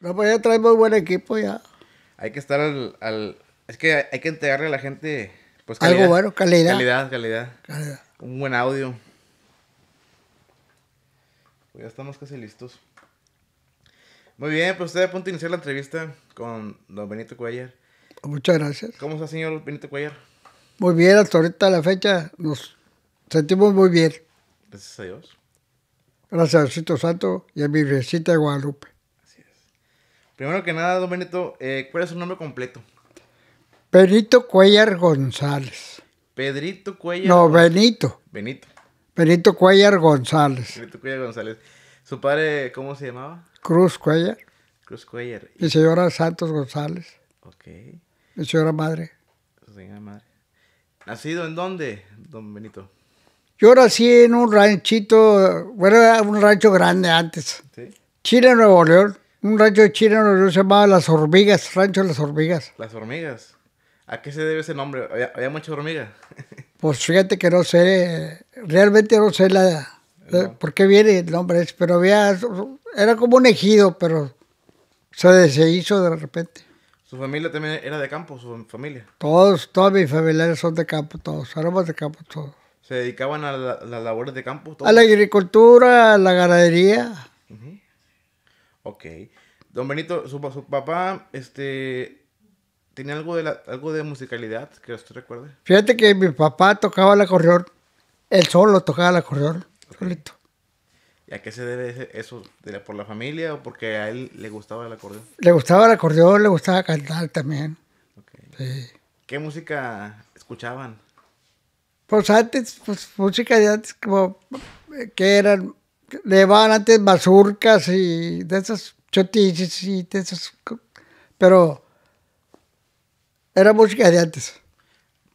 No, pues ya traemos muy buen equipo ya. Hay que estar al, al... Es que hay que entregarle a la gente... Pues, Algo bueno, calidad. Calidad, calidad. calidad. Un buen audio. Pues ya estamos casi listos. Muy bien, pues usted a punto de iniciar la entrevista con don Benito Cuellar. Muchas gracias. ¿Cómo está, señor Benito Cuellar? Muy bien, hasta ahorita la fecha nos sentimos muy bien. Gracias a Dios. Gracias a Santo y a mi visita de Guadalupe. Primero que nada, don Benito, eh, ¿cuál es su nombre completo? Benito Cuellar González. Pedrito Cuellar. No, Benito. Benito. Benito Cuellar González. Benito Cuellar González. ¿Su padre cómo se llamaba? Cruz Cuellar. Cruz Cuellar. Y señora Santos González. Ok. Y señora madre. señora madre. ¿Nacido en dónde, don Benito? Yo nací en un ranchito, bueno, un rancho grande antes. ¿Sí? Chile, Nuevo León un rancho de China nos llamaba Las Hormigas, Rancho de las Hormigas. Las Hormigas. ¿A qué se debe ese nombre? ¿Había, muchas hormigas? pues fíjate que no sé, realmente no sé la, por qué viene el nombre, pero había, era como un ejido, pero se hizo de repente. ¿Su familia también era de campo, su familia? Todos, todos mis familiares son de campo, todos, éramos de campo todos. ¿Se dedicaban a, las labores de campo? A la agricultura, a la ganadería. Ajá. Ok. Don Benito, su, su papá, este, ¿tenía algo de, algo de musicalidad que usted recuerde? Fíjate que mi papá tocaba la acordeón, él solo tocaba la acordeón, ¿Y a qué se debe eso? ¿Por la familia o porque a él le gustaba la acordeón? Le gustaba el acordeón, le gustaba cantar también. Okay. ¿Qué música escuchaban? Pues antes, pues música de antes como eh, que eran le van antes mazurcas y de esas chotis y de esas. Pero era música de antes.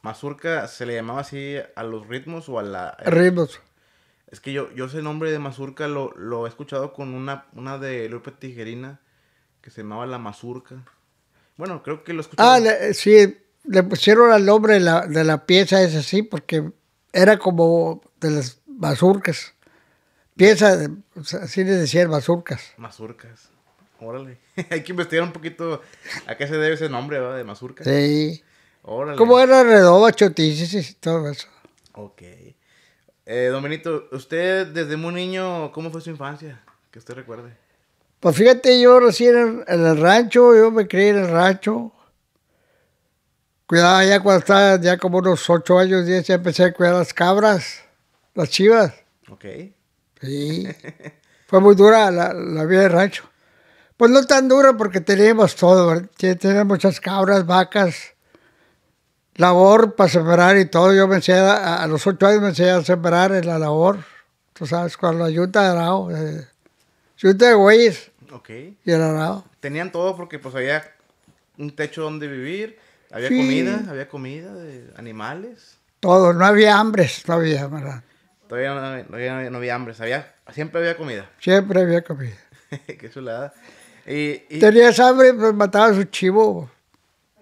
¿Mazurca se le llamaba así a los ritmos o a la. Ritmos. Es que yo, yo ese nombre de mazurca lo, lo he escuchado con una, una de Lupe Tijerina que se llamaba La Mazurca. Bueno, creo que lo Ah, le, eh, sí, le pusieron el nombre de la, de la pieza es así porque era como de las mazurcas piensa así les decían, mazurcas. Mazurcas. Órale. Hay que investigar un poquito a qué se debe ese nombre ¿verdad? de mazurcas. Sí. Órale. ¿Cómo era redoba, sí y todo eso? Ok. Eh, Dominito, usted desde muy niño, ¿cómo fue su infancia? Que usted recuerde. Pues fíjate, yo recién en el rancho, yo me crié en el rancho. Cuidaba ya cuando estaba ya como unos 8 años, 10, ya empecé a cuidar las cabras, las chivas. Ok. Sí. Fue muy dura la, vida de rancho. Pues no tan dura porque teníamos todo, teníamos muchas cabras, vacas, labor para sembrar y todo. Yo me a, los ocho años me enseñé a sembrar en la labor. Tú sabes, cuando la yuta de arao, eh, de güeyes. Y el arao. Tenían todo porque pues había un techo donde vivir, había comida, había comida, de animales. Todo, no había hambre no había, ¿verdad? Todavía no, había hambre, ¿sabía? Siempre había comida. Siempre había comida. Qué Y, y... Tenías hambre, pues mataba a su chivo.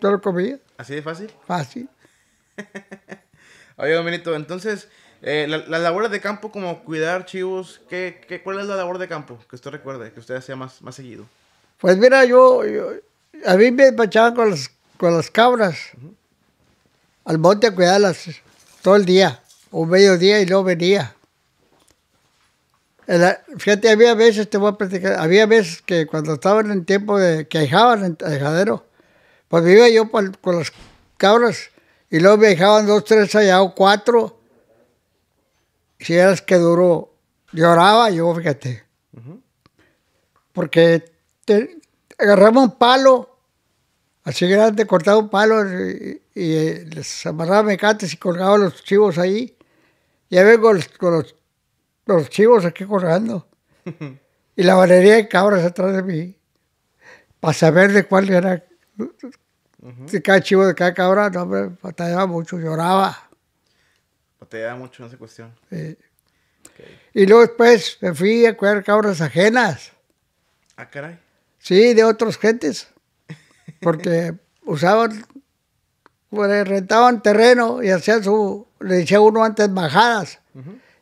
Yo lo comía. ¿Así de fácil? Fácil. Oye, Dominito, entonces, las eh, la labores de campo como cuidar chivos, ¿qué, qué, cuál es la labor de campo que usted recuerde, que usted hacía más, más seguido? Pues mira, yo, a mí me despachaban con las, con las cabras al monte a cuidarlas todo el día. Un mediodía y no venía. fíjate, había veces, te voy a platicar, había veces que cuando estaban en tiempo de que ahijaban en tejadero, pues vivía yo con las cabras y luego me dejaban dos, tres allá o cuatro. Si eras que duró, lloraba yo, fíjate. Porque agarramos agarraba un palo, así grande, cortaba un palo y, les amarraba mecates y colgaba los chivos ahí. Ya vengo con los, chivos aquí colgando. y la valería de cabras atrás de mí. Para saber de cuál era. De cada chivo, de cada cabra, no, hombre, batallaba mucho, lloraba. Batallaba mucho en esa cuestión. Sí. Y luego después me fui a cuidar cabras ajenas. Ah, caray. Sí, de otras gentes. Porque usaban, bueno, rentaban terreno y hacían su, le decía uno antes bajadas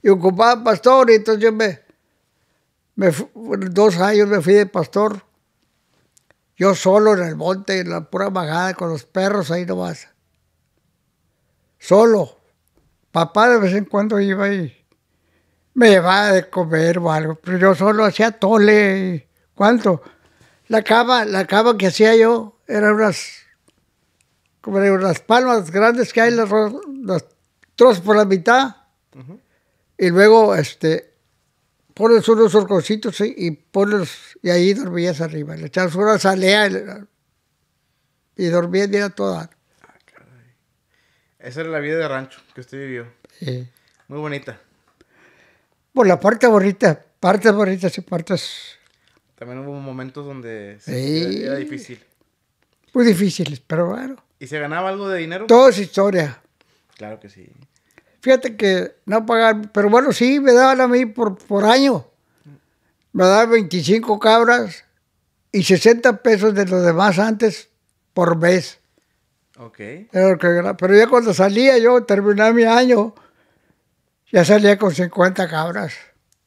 Y ocupaba pastor, y entonces yo me, me dos años me fui de pastor. Yo solo en el monte, en la pura bajada, con los perros ahí nomás. Solo. Papá de vez en cuando iba y, Me llevaba de comer o algo, pero yo solo hacía tole. ¿Cuánto? La cama, la cama que hacía yo, era unas, como unas palmas grandes que hay, las, las trozos por la mitad y luego este, pones unos surcositos y, y, y ahí dormías arriba. Le echas una salea y, dormías y toda. Ah, Esa era la vida de rancho que usted vivió. Muy bonita. Por pues la parte bonita, partes bonitas y partes... También hubo momentos donde era difícil. Muy difíciles, pero bueno. ¿Y se ganaba algo de dinero? Todo es historia. Claro que sí. Fíjate que no pagar, pero bueno, sí, me daban a mí por, por año. Me daban 25 cabras y 60 pesos de los demás antes por mes. Ok. pero ya cuando salía yo, terminaba mi año, ya salía con 50 cabras.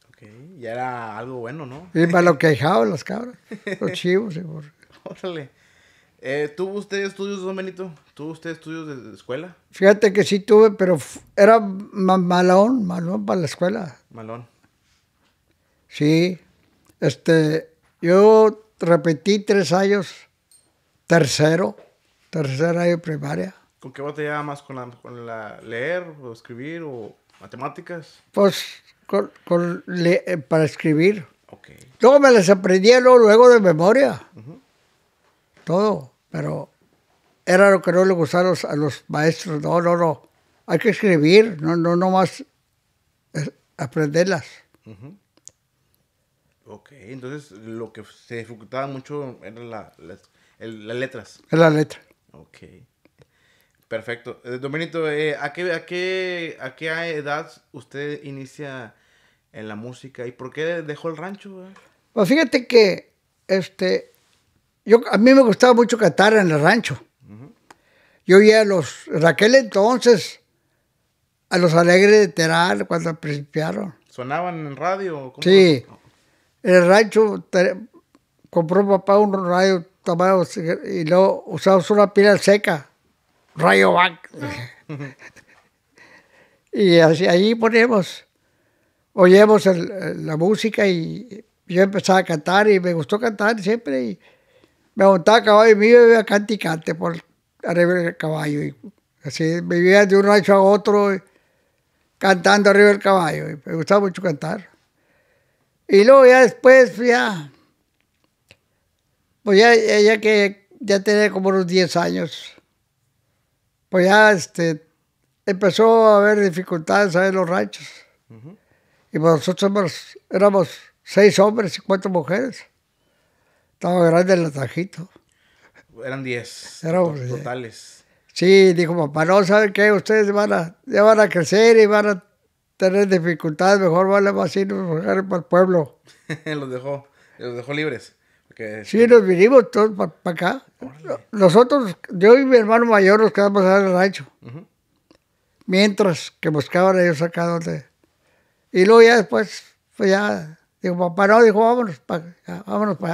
Ok, ya era algo bueno, ¿no? Y me lo quejaban las cabras, los chivos. Órale. Eh, ¿Tuvo usted estudios, don Benito? ¿Tuvo usted estudios de escuela? Fíjate que sí tuve, pero era malón, malón para la escuela. Malón. Sí. Este, yo repetí tres años, tercero, tercer año de primaria. ¿Con qué batallaba más? ¿Con la, con la leer o escribir o matemáticas? Pues con, eh, para escribir. ok Luego me las aprendí luego, de memoria. Todo pero era lo que no le gustaba a los, maestros. No, no, no. Hay que escribir, no, no, no más aprenderlas. Ok, entonces lo que se dificultaba mucho eran las letras. la letra Ok. Perfecto. Eh, Dominito, eh, ¿a, qué, a, qué, ¿a qué edad usted inicia en la música y por qué dejó el rancho? Eh? Pues fíjate que este, yo, a mí me gustaba mucho cantar en el rancho. Yo oía a los, Raquel entonces, a los alegres de Teral cuando principiaron. ¿Sonaban en radio? sí. En el rancho compró papá un radio tomado y luego usamos una pila seca, rayo back. y así, allí poníamos, oíamos la música y yo empezaba a cantar y me gustó cantar siempre y me montaba a caballo y me iba a canticante por arriba del caballo. Y así vivía de un rancho a otro cantando arriba del caballo. me gustaba mucho cantar. Y luego ya después, pues ya, pues ya, que ya tenía como unos 10 años, pues ya este, empezó a haber dificultades en los ranchos. Y nosotros éramos, éramos seis hombres y cuatro mujeres. Estaba grande el atajito. Eran 10 totales. Sí, dijo papá, no, ¿saben qué? Ustedes van a, ya van a crecer y van a tener dificultades, mejor vale más irnos para el pueblo. los, dejó, los dejó libres. Sí, nos vinimos todos para acá. Nosotros, yo y mi hermano mayor nos quedamos en el rancho. Mientras que buscaban ellos acá donde... Y luego ya después, pues ya Digo, papá, no, dijo, vámonos para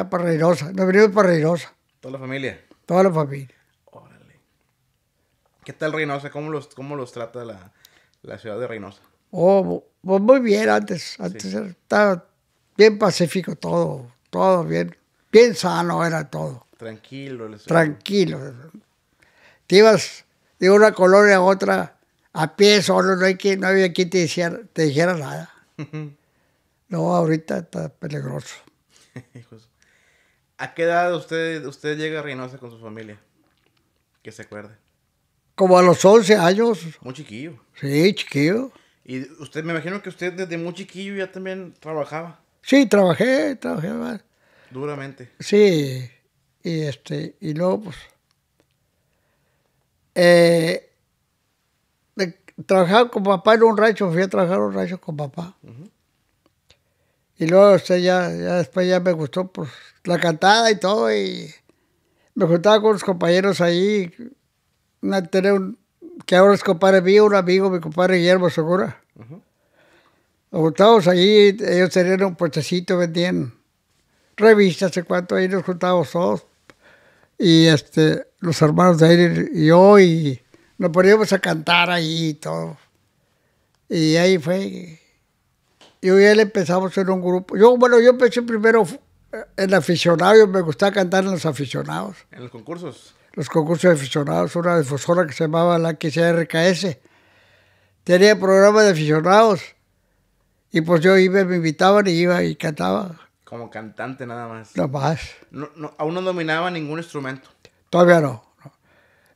allá, para Reynosa. Nos venimos para Reynosa. ¿Toda la familia? Toda la familia. Órale. ¿Qué tal Reynosa? ¿Cómo los, cómo los trata la, ciudad de Reynosa? Oh, pues muy bien antes. Antes estaba bien pacífico todo, todo bien. Bien sano era todo. Tranquilo. Tranquilo. Te ibas de una colonia a otra a pie solo, no, hay que, no había quien te dijera, te dijera nada. No, ahorita está peligroso. ¿A qué edad usted, usted llega a Reynosa con su familia? Que se acuerde. Como a los 11 años. Muy chiquillo. Sí, chiquillo. Y usted, me imagino que usted desde muy chiquillo ya también trabajaba. Sí, trabajé, trabajé. más. Duramente. Sí. Y este, y luego, pues. Eh, trabajaba con papá en un rancho, fui a trabajar en un rancho con papá. Y luego ya, ya, después ya me gustó pues, la cantada y todo. Y me juntaba con los compañeros ahí. Una, un, que ahora es compadre mío, un amigo, mi compadre Guillermo Segura. Nos juntábamos allí, ellos tenían un puestecito, vendían revistas y cuánto, ahí nos juntábamos todos. Y este, los hermanos de él y yo, y nos poníamos a cantar ahí y todo. Y ahí fue y hoy él empezamos en un grupo. Yo, bueno, yo empecé primero eh, en aficionados. me gustaba cantar en los aficionados. ¿En los concursos? Los concursos de aficionados, una difusora que se llamaba la XRKS. Tenía programa de aficionados. Y pues yo iba, me invitaban y iba y cantaba. Como cantante nada más. Nada más. aún no dominaba ningún instrumento. Todavía no.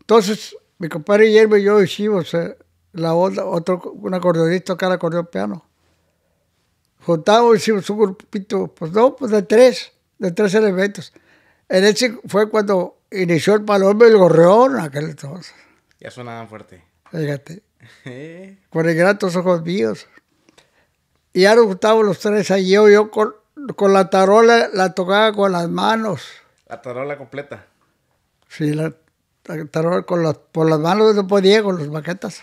Entonces, mi compadre Guillermo y yo hicimos eh, la onda, otro, un acordeonista era acordeón piano juntamos, hicimos un grupito, pues no, pues de tres, de tres elementos. En ese fue cuando inició el Palombo y el Gorreón aquel entonces. Ya sonaban fuerte. Fíjate. con gratos ojos míos. Y ahora nos los tres ahí, yo, yo con, con, la tarola la tocaba con las manos. La tarola completa. Sí, la, tarola con las, por las manos no podía, con las maquetas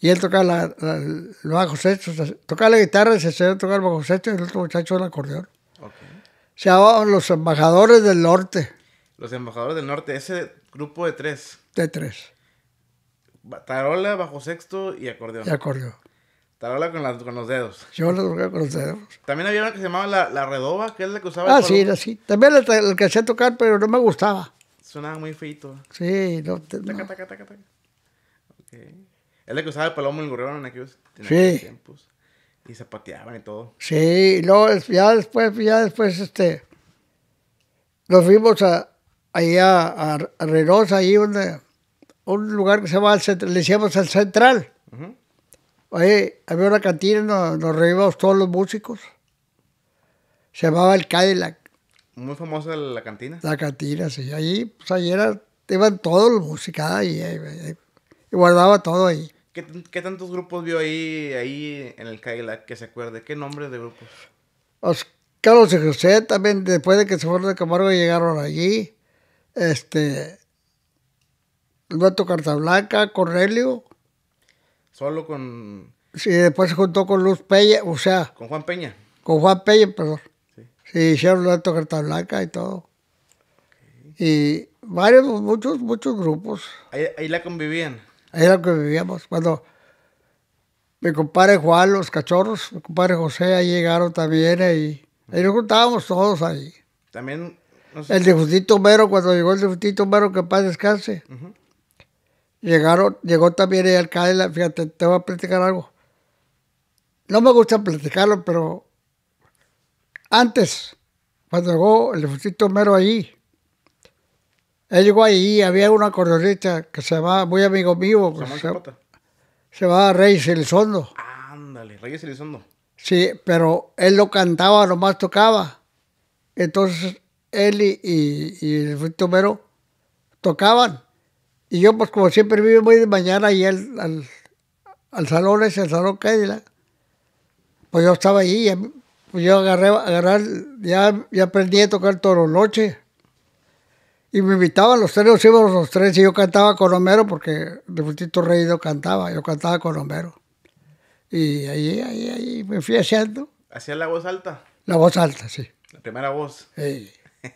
y él tocaba la, bajo los bajos tocaba la guitarra, el se tocaba el bajo sexto y el otro muchacho el acordeón. Okay. Se llamaban Los Embajadores del Norte. Los Embajadores del Norte, ese grupo de tres. De tres. Tarola, bajo sexto y acordeón. Y acordeón. Tarola con, con los dedos. Yo la tocaba con los dedos. También había una que se llamaba la, la redoba, que es la que usaba. Ah, sí, era así. También la, que hacía tocar, pero no me gustaba. Sonaba muy feito. Sí, no. Te, Taca, taca, taca, Ok. Es la que usaba el Palomo el Gorrión en aquellos, tiempos. Y zapateaban y todo. Sí, y luego ya después, ya después, este, nos fuimos a, allá a, a Reynosa, ahí donde, un lugar que se llama, le decíamos el Central. Ahí había una cantina, nos, nos reímos todos los músicos. Se llamaba el Cadillac. Muy famosa la cantina. La cantina, sí. Allí, pues ahí era, iban todos los músicos, ahí y guardaba todo ahí. ¿Qué, tantos grupos vio ahí, ahí en el Cadillac que se acuerde? ¿Qué nombres de grupos? Pues, Carlos y José también, después de que se fueron de Camargo, llegaron allí. Este. Alberto Cartablanca, Cornelio. Solo con. Sí, después se juntó con Luz Peña, o sea. Con Juan Peña. Con Juan Peña, perdón. Sí, sí hicieron Cartablanca y todo. Y varios, muchos, muchos grupos. ahí, ahí la convivían. Era lo que vivíamos. Cuando mi compadre Juan, los cachorros, mi compadre José, ahí llegaron también. Ahí, nos juntábamos todos ahí. También. El de Justito Mero, cuando llegó el de Justito Mero, que paz descanse. Llegaron, llegó también el alcalde, fíjate, te voy a platicar algo. No me gusta platicarlo, pero antes, cuando llegó el Justito Mero ahí, él llegó ahí, había una corredorita que se va muy amigo mío, se, va llamaba Reyes Elizondo. Ándale, Reyes Elizondo. Sí, pero él lo cantaba, nomás tocaba. Entonces él y, y, el tocaban. Y yo, pues como siempre, vivo muy de mañana y él al, al salón ese, al salón Cadillac. Pues yo estaba ahí, pues yo agarré, agarrar, ya, ya aprendí a tocar todos los noches. Y me invitaban los tres, los íbamos los tres, y yo cantaba con Homero porque Refutito Reído cantaba, yo cantaba con Homero. Y ahí, ahí, ahí me fui haciendo. hacía la voz alta? La voz alta, sí. La primera voz. Sí.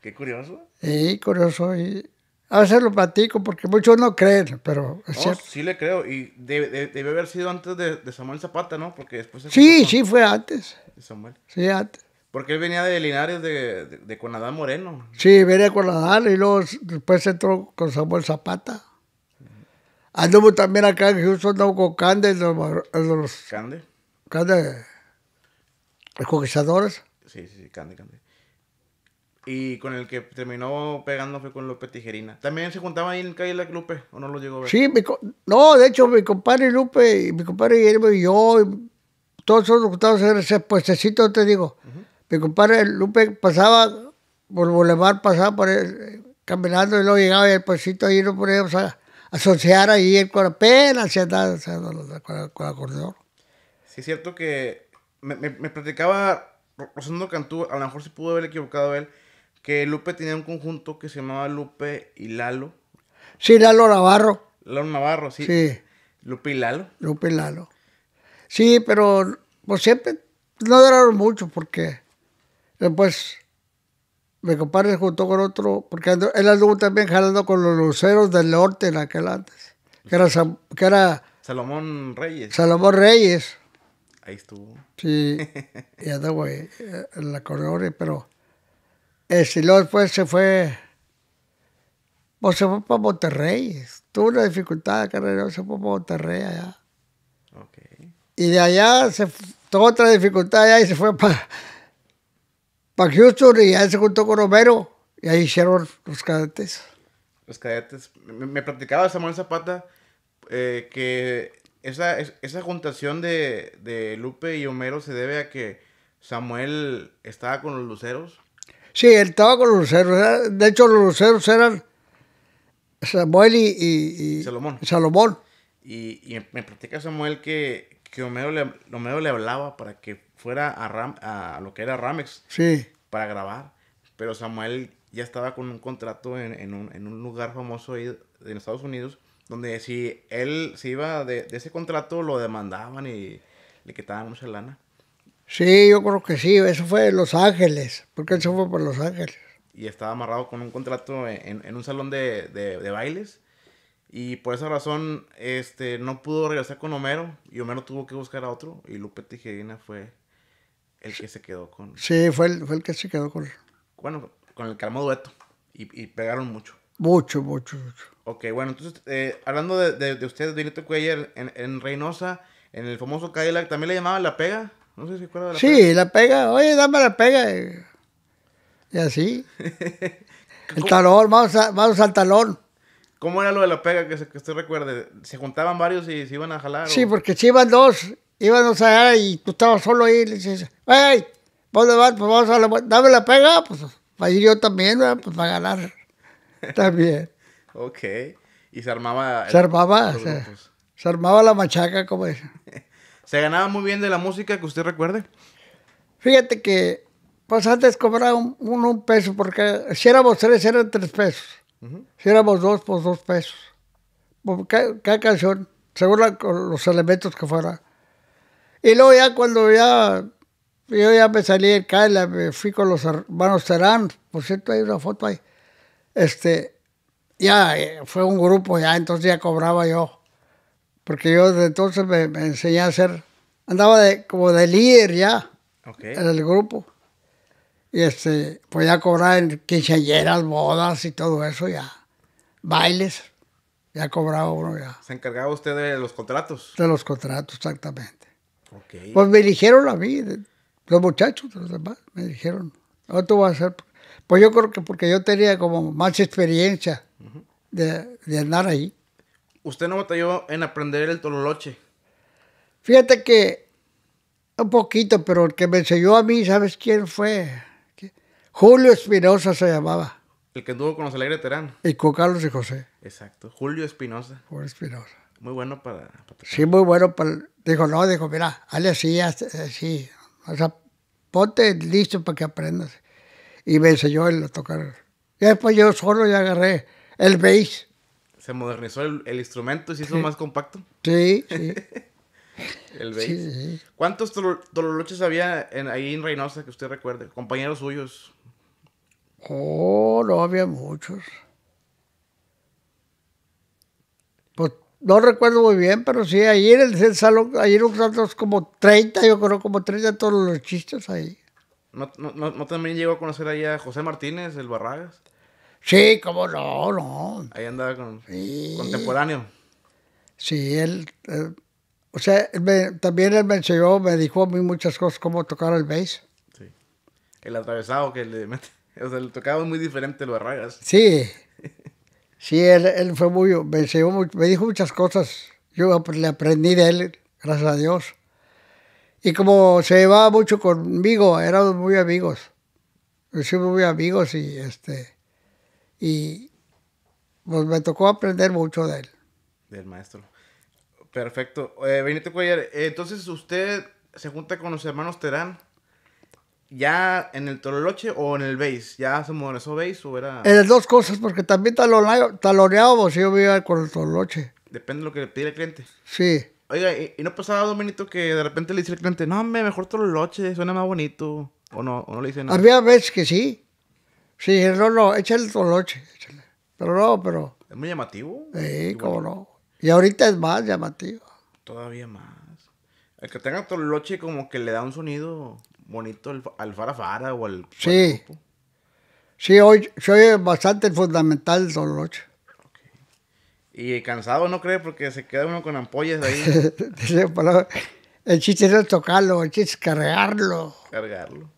Qué curioso. Sí, curioso. Y a veces lo platico porque muchos no creen, pero es Sí le creo. Y debe, haber sido antes de, Samuel Zapata, ¿no? Porque después... Sí, sí, fue antes. Samuel. Sí, antes. Porque él venía de Linares de, de, Moreno. Sí, venía de Conadán y luego después entró con Samuel Zapata. Anduvo también acá en Houston, anduvo con Cande, los, los Cande. Cande. Los Sí, sí, Cande, Cande. Y con el que terminó pegando fue con López Tijerina. También se juntaba ahí en calle la Lupe, o no lo llegó a ver. Sí, no, de hecho, mi compadre Lupe, y mi compadre Guillermo y yo, todos nos juntamos en ese puestecito, te digo. Mi compadre Lupe pasaba por Boulevard, pasaba por el, eh, caminando y luego llegaba y el puestito ahí no poníamos a asociar ahí el con apenas se con, el acordeón. Sí, es cierto que me, me, platicaba Rosendo Cantú, a lo mejor se pudo haber equivocado él, que Lupe tenía un conjunto que se llamaba Lupe y Lalo. Sí, Lalo Navarro. Lalo Navarro, sí. Sí. Lupe y Lalo. Lupe y Lalo. Sí, pero pues siempre no duraron mucho porque Después Me compadre junto con otro, porque él anduvo también jalando con los luceros del norte en aquel antes, que era, que era Salomón Reyes. Salomón Reyes. Ahí estuvo. Sí, y andaba eh, en la corredora, pero luego después se fue, pues se fue para Monterrey, tuvo una dificultad de carrera, se fue para Monterrey allá. Okay. Y de allá se tuvo otra dificultad allá y se fue para para Houston y ya se juntó con Homero y ahí hicieron los cadetes. Los cadetes. Me, platicaba Samuel Zapata eh, que esa, esa juntación de, Lupe y Homero se debe a que Samuel estaba con los luceros. Sí, él estaba con los luceros. De hecho, los luceros eran Samuel y, Salomón. Salomón. Y, me platica Samuel que, que le, Homero le hablaba para que fuera a, a lo que era Ramex sí. para grabar. Pero Samuel ya estaba con un contrato en, un, lugar famoso ahí en Estados Unidos, donde si él se iba de, ese contrato, lo demandaban y le quitaban mucha lana. Sí, yo creo que sí, eso fue de Los Ángeles, porque eso fue por Los Ángeles. Y estaba amarrado con un contrato en, un salón de, bailes. Y por esa razón, este, no pudo regresar con Homero y Homero tuvo que buscar a otro y Lupe Tijerina fue el que se quedó con. Sí, fue el, fue que se quedó con. Bueno, con el armó Dueto. Y, pegaron mucho. Mucho, mucho, mucho. Ok, bueno, entonces, eh, hablando de, de, ustedes, Benito Cuellar, en, en, Reynosa, en el famoso Cadillac, ¿también le llamaban La Pega? No sé si acuerda La sí, Pega. La Pega, oye, dame La Pega. Y, así. el talón, vamos, vamos al talón. ¿Cómo era lo de La Pega que, se, que usted recuerde? ¿Se juntaban varios y se iban a jalar? Sí, porque se iban dos íbamos allá y tú estabas solo ahí, Y le dices, ¡Ey! ¿Dónde vas? Pues vamos a la dame la pega, pues para ir yo también, pues para ganar también. ok. Y se armaba. Se armaba, se, armaba la machaca, como es. ¿Se ganaba muy bien de la música que usted recuerde? Fíjate que, pues antes cobraba un, un, peso, porque si éramos tres, eran tres pesos. Si éramos dos, pues dos pesos. Pues, cada, canción, según los elementos que fuera. Y luego ya cuando ya yo ya me salí de Caila, me fui con los hermanos Terán, por cierto hay una foto ahí, este, ya eh, fue un grupo, ya entonces ya cobraba yo, porque yo desde entonces me, enseñé a hacer, andaba de, como de líder ya en el grupo, y este, pues ya cobraba en quinceañeras, bodas y todo eso ya, bailes, ya cobraba uno ya. ¿Se encargaba usted de los contratos? De los contratos, exactamente. Pues me dijeron a mí, los muchachos, los demás, me dijeron, ¿no tú vas a hacer? Pues yo creo que porque yo tenía como más experiencia de, de, andar ahí. ¿Usted no batalló en aprender el tololoche? Fíjate que un poquito, pero el que me enseñó a mí, ¿sabes quién fue? Julio Espinosa se llamaba. El que anduvo con los Alegre Terán. Y con Carlos y José. Exacto. Julio Espinosa. Julio Espinosa. Muy bueno para, Sí, muy bueno para Dijo, no, dijo, mira, hazle así, así. Eh, o sea, ponte listo para que aprendas. Y me enseñó el a tocar. Y después yo solo ya agarré el bass. ¿Se modernizó el, instrumento y se hizo más compacto? Sí, sí. el bass. ¿Cuántos tololoches había ahí en Reynosa que usted recuerde? Compañeros suyos. Oh, no había muchos. Pues no recuerdo muy bien, pero sí, ahí en el salón, ahí nosotros como 30, yo creo como 30 todos los chistes ahí. ¿No, no, no también llegó a conocer ahí a José Martínez, el Barragas? Sí, cómo no, no. Ahí andaba con contemporáneo. Sí, él, o sea, también él me enseñó, me dijo a mí muchas cosas, cómo tocar el bass. Sí. El atravesado que le mete, o sea, el tocado es muy diferente el Barragas. Sí. Sí, él, fue muy, me, enseñó, me dijo muchas cosas. Yo le aprendí de él, gracias a Dios. Y como se llevaba mucho conmigo, éramos muy amigos. Hicimos muy amigos y este y pues, me tocó aprender mucho de él. Del maestro. Perfecto. Eh, Benito Cuellar, entonces usted se junta con los hermanos Terán ya en el toloche o en el base? ¿Ya se eso base o era...? En eh, las dos cosas, porque también si yo vivía con el toloche. Depende de lo que le pide el cliente. Sí. Oiga, ¿y, no pasaba, minutos que de repente le dice el cliente, no, hombre, mejor toloche, suena más bonito? ¿O no, o no le dice nada? Había veces que sí. Sí, no, no, échale el toloche, Échale. Pero no, pero... ¿Es muy llamativo? Sí, cómo no. Y ahorita es más llamativo. Todavía más. El que tenga toloche como que le da un sonido bonito el, al farafara o al. Sí. Sí, hoy soy bastante fundamental, don Rocha. Y cansado no cree porque se queda uno con ampollas ahí. el chiste es tocarlo, el chiste es cargarlo. Cargarlo.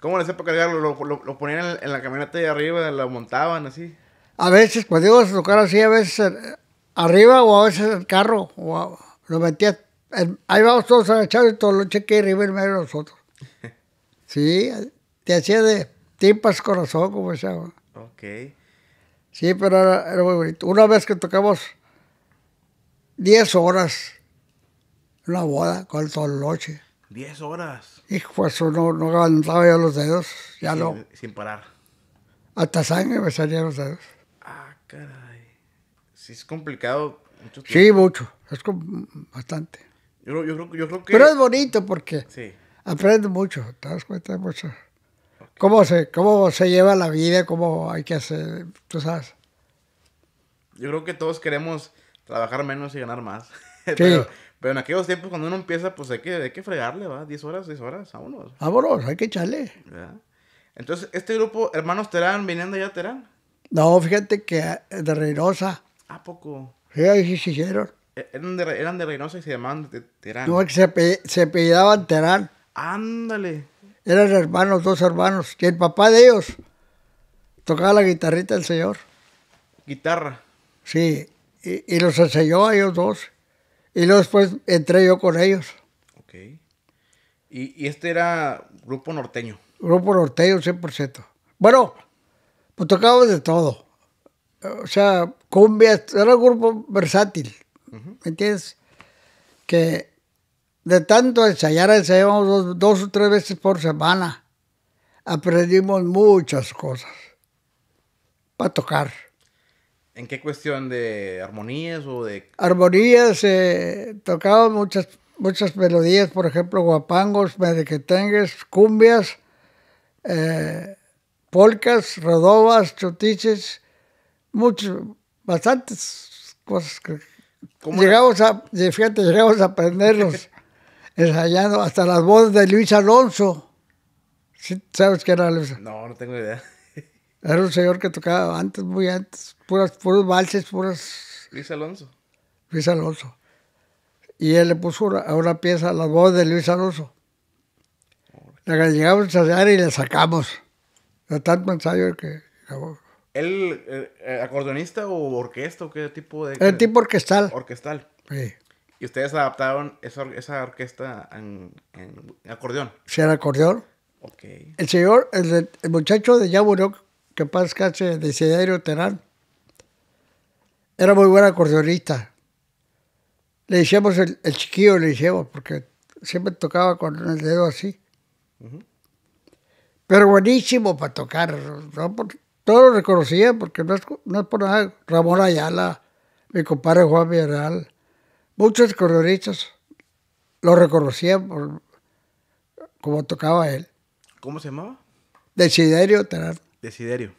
¿Cómo le hacía para cargarlo? ¿Lo, ponían en, la camioneta de arriba, lo montaban así? A veces, cuando a tocar así, a veces eh, arriba o a veces el carro. lo metía. ahí vamos todos agachados y todo lo chequeé arriba y medio de nosotros. Sí, te hacía de tipas corazón, como se llama. Ok. Sí, pero era, era, muy bonito. Una vez que tocamos 10 horas la boda con toda la noche. 10 horas. y pues no, no levantaba ya los dedos, ya no. Sin parar. Hasta sangre me salían los dedos. Ah, caray. Sí, es complicado. sí, mucho. Es bastante. Yo, yo, creo, yo creo que... Pero es bonito porque... Sí aprende mucho, te das cuenta de mucho. Cómo se, cómo se lleva la vida, cómo hay que hacer, tú sabes. Yo creo que todos queremos trabajar menos y ganar más. pero, en aquellos tiempos cuando uno empieza, pues hay que, hay que fregarle, ¿va? 10 horas, 10 horas, vámonos. Vámonos, hay que echarle. Entonces, ¿este grupo, hermanos Terán, viniendo ya allá Terán? No, fíjate que eh, de Reynosa. ¿A poco? Sí, ahí hicieron. E, eran de, eran de Reynosa y se llamaban Terán. No, que se, se apellidaban Terán. Ándale. Eran hermanos, dos hermanos, Y el papá de ellos tocaba la guitarrita del señor. Guitarra. Sí, y, los enseñó a ellos dos. Y luego después entré yo con ellos. Ok. Y, este era grupo norteño. Grupo norteño, 100%. Bueno, pues tocábamos de todo. O sea, cumbia, era un grupo versátil. ¿Me entiendes? Que de tanto ensayar, ensayamos dos, dos o tres veces por semana. Aprendimos muchas cosas para tocar. ¿En qué cuestión de armonías o de...? Armonías, eh, tocaba muchas, muchas melodías, por ejemplo, guapangos, medequetengues, cumbias, eh, polcas, rodobas, chotiches, muchos, bastantes cosas. Que llegamos a, fíjate, llegamos a aprenderlos. ensayando hasta las voces de Luis Alonso. ¿Sabes quién era Luis? No, no tengo idea. Era un señor que tocaba antes, muy antes, puras, puros valses, puras... Luis Alonso. Luis Alonso. Y él le puso una, una pieza a las voces de Luis Alonso. La llegamos a ensayar y le sacamos. De tan pensado que... ¿Él, eh, eh, acordeonista o orquesta o qué tipo de...? El tipo orquestal. Orquestal. Sí. Y ustedes adaptaron esa, esa orquesta en, acordeón. Sí, en acordeón. El señor, el, muchacho de Yaburok, que pasa de Cedario Terán, era muy buen acordeonista. Le decíamos el, el, chiquillo, le decíamos, porque siempre tocaba con el dedo así. Pero buenísimo para tocar. Todos Todo lo reconocía, porque no es, por nada. Ramón Ayala, mi compadre Juan Villarreal Muchos corredizos lo reconocían por como tocaba él. ¿Cómo se llamaba? Desiderio Terán. Desiderio.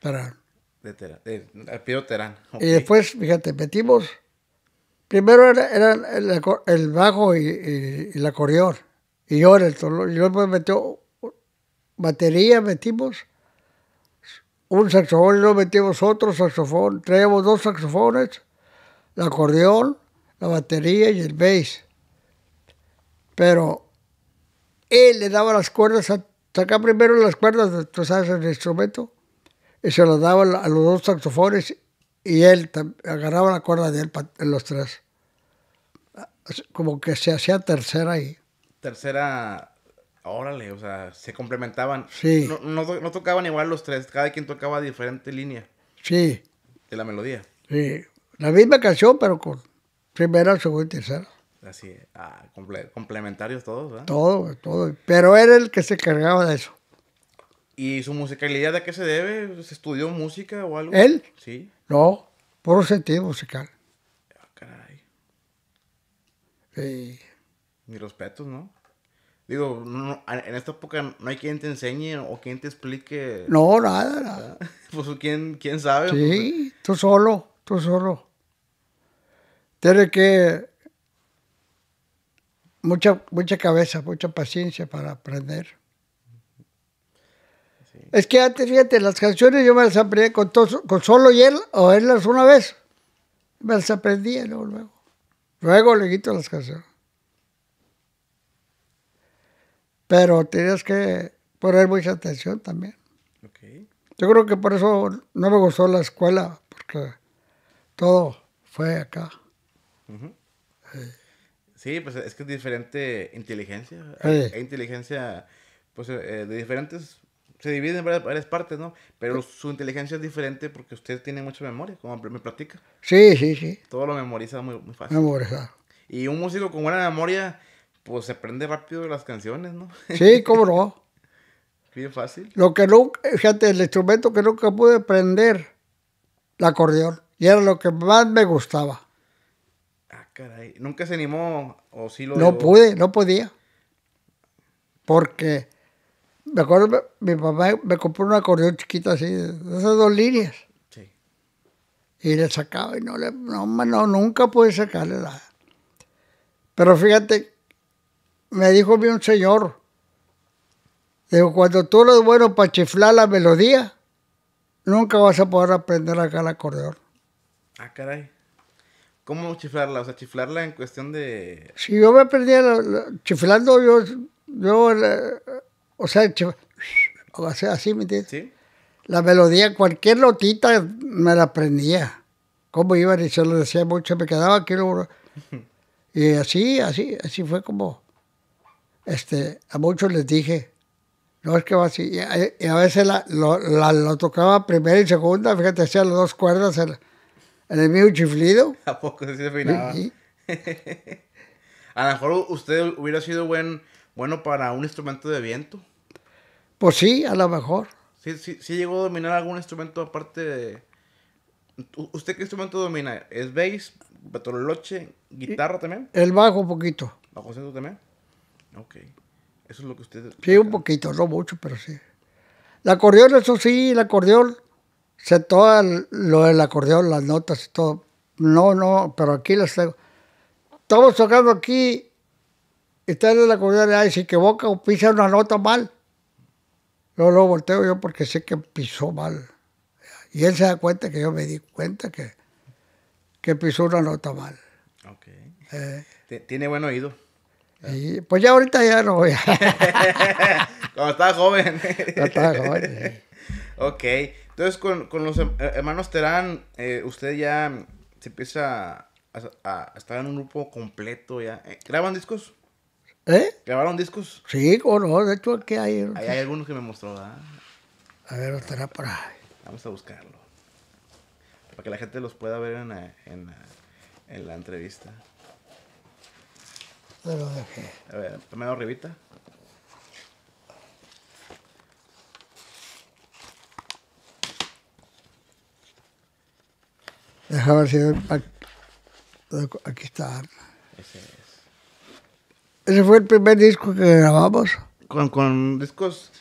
Terán. De Terán. Terán. Y después, fíjate, metimos. Primero era, el, bajo y, la y, Y yo era el tolo. Y luego me metió batería, metimos un saxofón y luego metimos otro saxofón. Traíamos dos saxofones, la acordeón la batería y el bass. Pero él le daba las cuerdas, sacaba primero las cuerdas, tú sabes, el instrumento, y se las daba a los dos saxofones y él agarraba la cuerda de él, en los tres. Como que se hacía tercera ahí. Tercera, órale, o sea, se complementaban. Sí. No, tocaban igual los tres, cada quien tocaba diferente línea. Sí. De la melodía. Sí, la misma canción, pero con primero, segundo y tercero. Así ah, complementarios todos, Todo, todo. Pero era el que se cargaba de eso. ¿Y su musicalidad ¿De qué se debe? ¿Se estudió música o algo? ¿Él? Sí. No, puro sentido musical. Ah, Ni caray. respetos, ¿no? Digo, en esta época no hay quien te enseñe o quien te explique. No, nada, nada. Pues quién, quién sabe. Sí, tú solo, tú solo. Tiene que mucha, mucha cabeza, mucha paciencia para aprender. Es que antes, fíjate, las canciones yo me las aprendí con, con solo y él, o él las una vez. Me las aprendí luego, luego. Luego le quito las canciones. Pero tenías que poner mucha atención también. Yo creo que por eso no me gustó la escuela, porque todo fue acá. Sí, pues es que es diferente inteligencia. Hay, inteligencia, pues, eh, de diferentes se dividen en varias, partes, ¿no? Pero su inteligencia es diferente porque usted tiene mucha memoria, como me platica. Sí, sí, sí. Todo lo memoriza muy, fácil. Memoriza. Y un músico con buena memoria, pues se aprende rápido las canciones, ¿no? Sí, cómo no. Bien fácil. Lo que nunca, fíjate, el instrumento que nunca pude aprender, el acordeón. Y era lo que más me gustaba caray. ¿Nunca se animó o sí lo.? No pude, no podía. Porque me acuerdo, mi papá me compró un acordeón chiquito así, de esas dos líneas. Sí. Y le sacaba y no le. No, nunca pude sacarle la Pero fíjate, me dijo bien un señor. Digo, cuando tú eres bueno para chiflar la melodía, nunca vas a poder aprender acá el acordeón. Ah, caray. ¿Cómo chiflarla? O sea, chiflarla en cuestión de... Si yo me aprendía chiflando, yo... yo eh, o sea, o sea, así, ¿me entiendes? Sí. La melodía, cualquier notita me la aprendía. Como iba, y se lo decía mucho, me quedaba aquí. Lo, y así, así, así fue como... Este, a muchos les dije, no es que va así. Y a, veces la, lo, lo tocaba primera y segunda, fíjate, hacía las dos cuerdas... El, el mío, chiflido. ¿A poco se a lo mejor usted hubiera sido buen, bueno para un instrumento de viento. Pues sí, a lo mejor. Sí, sí, llegó a dominar algún instrumento aparte de... ¿Usted qué instrumento domina? ¿Es bass, petroloche, guitarra también? El bajo un poquito. ¿Bajo centro también? Ok. Eso es lo que usted... Sí, un poquito, no mucho, pero sí. La acordeón, eso sí, la acordeón sé todo lo del acordeón, las notas y todo. No, no, pero aquí las tengo. Estamos tocando aquí, está en el acordeón, y se equivoca o pisa una nota mal. Luego lo volteo yo porque sé que pisó mal. Y él se da cuenta que yo me di cuenta que, que pisó una nota mal. Okay. Eh. Tiene buen oído. pues ya ahorita ya no voy. Cuando estaba joven. Cuando estaba joven. Sí. Ok. Entonces, con, con los eh, hermanos Terán, eh, usted ya se empieza a, estar en un grupo completo ya. Eh, ¿Graban discos? ¿Eh? ¿Grabaron discos? Sí, o no, de hecho aquí hay... hay algunos que me mostró, A ver, estará por ahí. Vamos a buscarlo. Para que la gente los pueda ver en la, en en la entrevista. A ver, primero arribita. Deja ver si... Aquí está. Ese, es. Ese fue el primer disco que grabamos. Con, con discos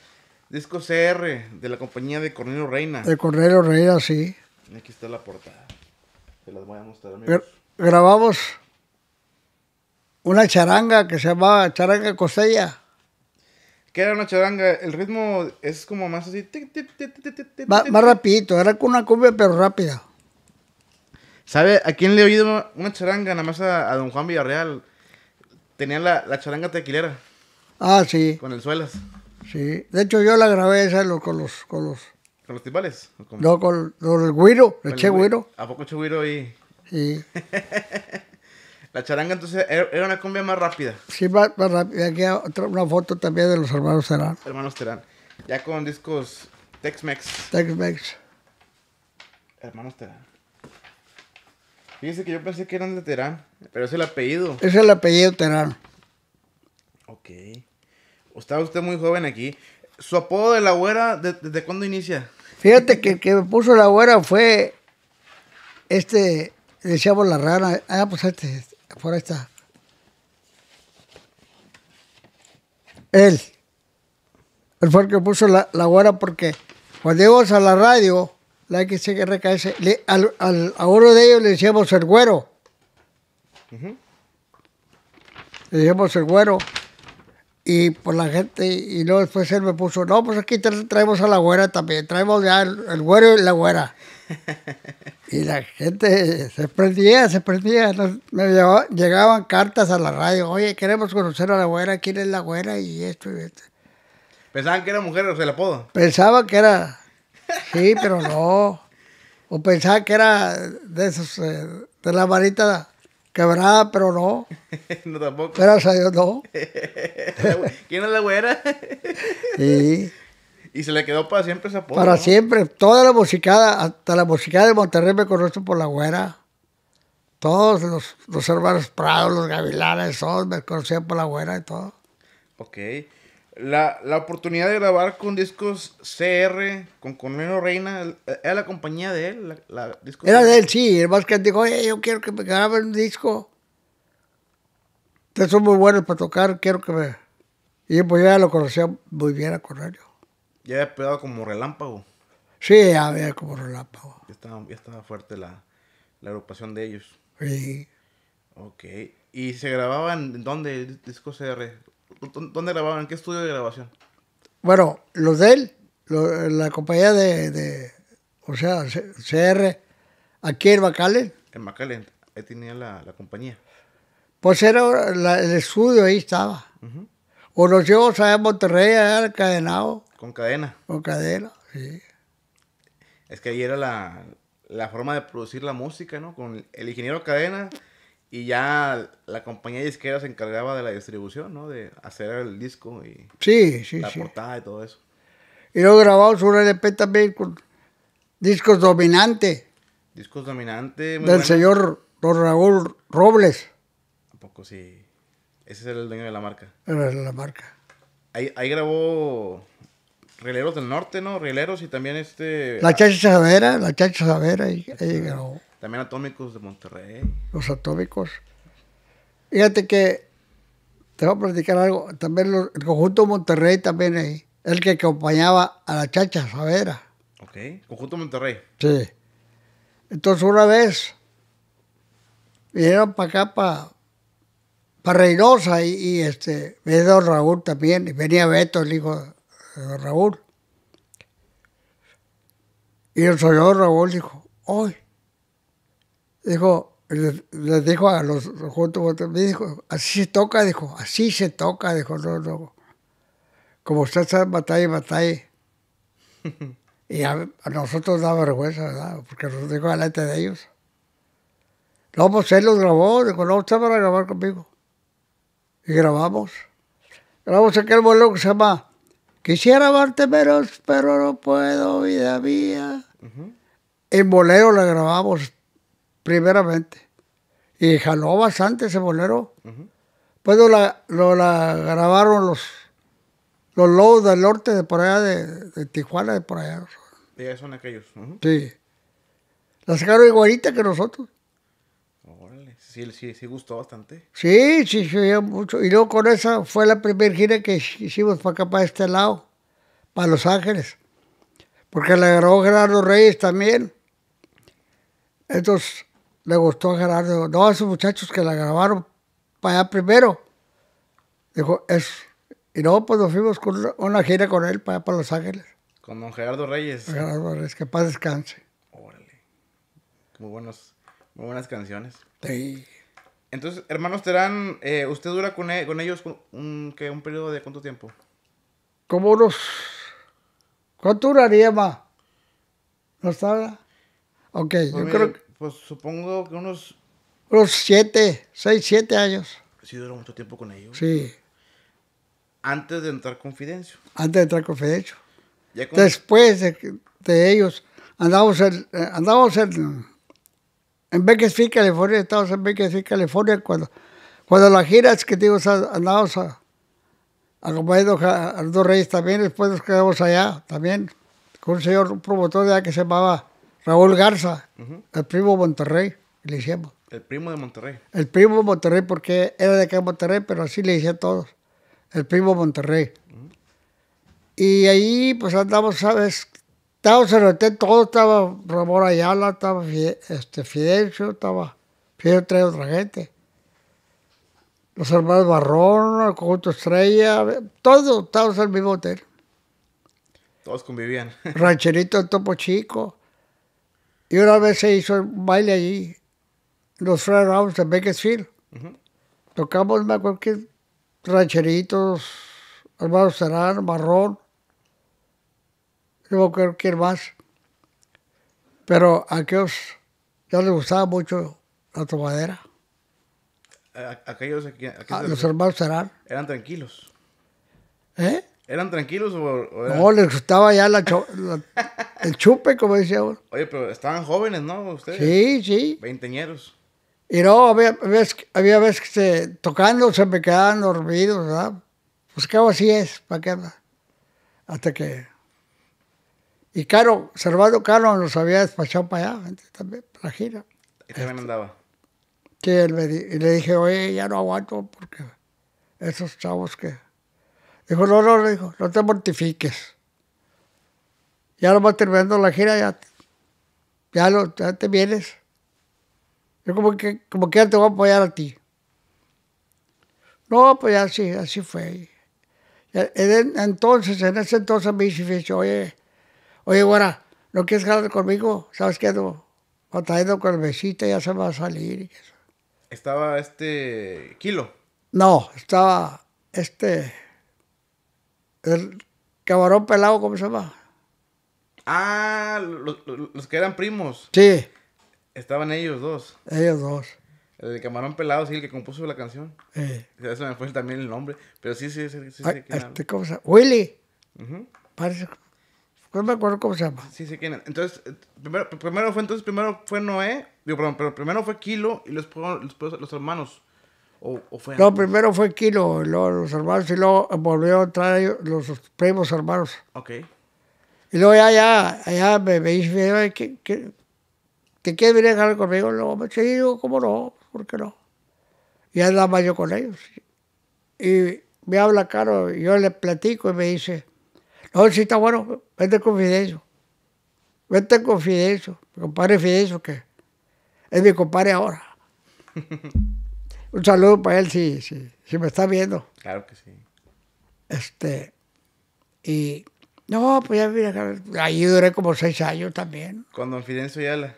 disco CR de la compañía de Cornelio Reina. De Cornelio Reina, sí. Aquí está la portada. Se las voy a mostrar, mi. grabamos una charanga que se llamaba Charanga Costella. Que era una charanga? El ritmo es como más así. Más, rapidito, era una cumbia pero rápida. ¿Sabe a quién le he oído una charanga? Nada más a, don Juan Villarreal. Tenía la, charanga tequilera. Ah, sí. Con el suelas. Sí. De hecho, yo la grabé esa con los. Con los, ¿Con timbales? No, con, el güiro, el, eché ¿A poco eché Güiro ahí? Sí. La charanga entonces era una cumbia más rápida. Sí, más, rápida. Aquí otra, una foto también de los hermanos Terán. Hermanos Terán. Ya con discos Tex-Mex. Tex-Mex. Hermanos Terán. Fíjese que yo pensé que eran de Terán, pero es el apellido. Es el apellido Terán. Ok. Estaba usted muy joven aquí. ¿Su apodo de la güera desde cuándo inicia? Fíjate que el que me puso la güera fue este, decíamos la rana. Ah, pues este, por ahí está. Él. Él fue el que puso la, la güera porque cuando llegamos a la radio, la XRKS, le, al, al, a uno de ellos le decíamos el güero. Le decíamos el güero. Y por pues, la gente, y luego después él me puso, no, pues aquí traemos a la güera también, traemos ya el, güero y la güera. y la gente se prendía, se prendía. llegaban cartas a la radio, oye, queremos conocer a la güera, quién es la güera y esto y esto. ¿Pensaban que era mujer o se la apodo? Pensaban que era Sí, pero no. O pensaba que era de esos, eh, de la varita quebrada, pero no. no tampoco. Pero a Dios, no. ¿Quién es la güera? sí. Y se le quedó para siempre esa apodo. Para siempre. Toda la musicada, hasta la musicada de Monterrey me conozco por la güera. Todos los, los hermanos Prado, los gavilanes, todos me conocían por la güera y todo. Ok. La, la, oportunidad de grabar con discos CR, con Cornelio Reina, era la compañía de él. La, era de él, sí. El él dijo, Oye, yo quiero que me graben un disco. Ustedes son muy buenos para tocar, quiero que me... Y pues yo ya lo conocía muy bien a Cornelio. Ya había pegado como relámpago. Sí, ya había como relámpago. Ya estaba, ya estaba fuerte la, agrupación de ellos. Sí. Ok. ¿Y se grababan en dónde el disco CR? ¿Dónde grababan? ¿En qué estudio de grabación? Bueno, los de él, la compañía de, o sea, CR, aquí en Macalen. En Macalen, ahí tenía la, compañía. Pues era el estudio, ahí estaba. O nos llevó, a Monterrey, allá al Con cadena. Con cadena, sí. Es que ahí era la, la forma de producir la música, ¿no? Con el ingeniero cadena, y ya la compañía disquera se encargaba de la distribución, ¿no? De hacer el disco y sí, sí, la portada y todo eso. Y luego grabamos un LP también con discos dominante. Discos dominante. del señor don Raúl Robles. Un poco sí? Ese es el dueño de la marca. Era la marca. Ahí, ahí grabó Rieleros del Norte, ¿no? Rieleros y también este... La Chacha Savera, la Chacha Savera, ahí grabó. También Atómicos de Monterrey. Los Atómicos. Fíjate que te voy a platicar algo. También el conjunto Monterrey también ahí. El que acompañaba a la chacha Savera. Ok. Conjunto Monterrey. Sí. Entonces una vez vinieron para acá, para Reynosa, y, este, venía don Raúl también, venía Beto, el hijo de Raúl. Y el señor Raúl dijo, ¡Uy! dijo, les, dijo a los juntos, dijo, así se toca, dijo, así se toca, dijo, no, no. Como usted está batalla y batalla. y a, nosotros da vergüenza, ¿verdad? Porque nos dijo delante de ellos. Luego pues él los grabó, dijo, no, usted va a grabar conmigo. Y grabamos. Grabamos aquel bolero que se llama Quisiera verte menos, pero no puedo, vida mía. En bolero la grabamos primeramente. Y jaló bastante ese bolero. Pues lo, la, grabaron los, los lobos del norte de por allá, de, Tijuana, de por allá. Ya son aquellos. Sí. La sacaron igualita que nosotros. Órale, sí, sí, sí gustó bastante. Sí, sí, sí, mucho. Y luego con esa fue la primera gira que hicimos para acá, para este lado, para Los Ángeles. Porque la grabó Gerardo Reyes también. Entonces, le gustó a Gerardo. No, esos muchachos que la grabaron para allá primero. Dijo, es. Y no, pues nos fuimos con una, gira con él para allá para Los Ángeles. Con don Gerardo Reyes. Gerardo Reyes, que paz descanse. Órale. Muy, buenos, muy buenas canciones. Sí. Entonces, hermanos Terán, eh, ¿usted dura con, e-, ellos un, periodo de cuánto tiempo? Como unos... ¿Cuánto duraría más? ¿No está? Ok, yo pues creo que... Pues, supongo que unos... Unos siete, seis, siete años. Sí, duró mucho tiempo con ellos. Sí. Antes de entrar Confidencio. Antes de entrar Confidencio. Después de, ellos, andábamos eh, en, en, en California, Estamos en Bakersfield, California, cuando, cuando gira es que digo, andábamos a, acompañando a Reyes también, después nos quedamos allá también, con un señor, un promotor de allá que se llamaba Raúl Garza, el primo Monterrey, le hicimos. El primo de Monterrey. El primo Monterrey, porque era de acá de Monterrey, pero así le decía todos. El primo Monterrey. Y ahí, pues andamos, ¿sabes? todos en el hotel, todo estaba Ramón Ayala, estaba este, Fidencio, estaba Fidencio, trae otra gente. Los hermanos Barrón, el conjunto Estrella, todos estábamos en el mismo hotel. Todos convivían. Rancherito de Topo Chico. Y una vez se hizo el baile allí, los Fred Rounds de Bakersfield. Tocamos, me acuerdo que rancheritos, hermanos Serán, Marrón, no me acuerdo quién más. Pero a aquellos ya les gustaba mucho la tomadera. aquellos los hermanos Serán. Eran tranquilos. ¿Eh? ¿Eran tranquilos o, No, les gustaba ya el chupe, como decía uno. Oye, pero estaban jóvenes, ¿no? Ustedes. Sí, sí. Veinteñeros. Y no, había veces, que tocando se me quedaban dormidos, ¿verdad? Pues claro, así es, ¿para qué? Hasta que... Y Caro, Servando Caro nos había despachado para allá, también, para la gira. Y también este, andaba. Sí, él y le dije, oye, ya no aguanto porque esos chavos que Dijo, no, no, dijo, no te mortifiques. Ya lo va terminando la gira, ya, ya, te vienes. Yo como que, como que ya te voy a apoyar a ti. No, pues así, así fue. entonces, en ese entonces me dijo oye, oye, güera, ¿no quieres jalar conmigo? ¿Sabes qué? No, batallando con el besito ya se va a salir. ¿Estaba este Kilo? No, estaba este... El camarón pelado, ¿cómo se llama? Ah, los, que eran primos. Sí. Estaban ellos dos. Ellos dos. El de Camarón Pelado, sí, el que compuso la canción. Sí. Eso me fue también el nombre. Pero sí, sí, sí. Este, ¿Cómo se llama? Willy. No me acuerdo cómo se llama. Sí, sí, quién Entonces, eh, primero, primero fue entonces primero fue Noé, digo, perdón, pero primero fue Kilo y los, los, los hermanos. ¿O, fue no, primero fue Kilo, los hermanos, y luego volvió a entrar los primos hermanos. Ok. Y luego ya, ya, ya me, dice, ¿qué, te quieres venir a conmigo? Luego me digo, ¿cómo no? ¿Por qué no? Y andaba yo con ellos. Y me habla Caro, yo le platico y me dice, no, si está bueno, vente con Fidencio. Vente con Fidencio, mi compadre Fidencio, que es mi compadre ahora. Un saludo para él si, me está viendo. Claro que sí. Este, y no, pues ya mira, ahí duré como seis años también. Con Don Fidencio Ala.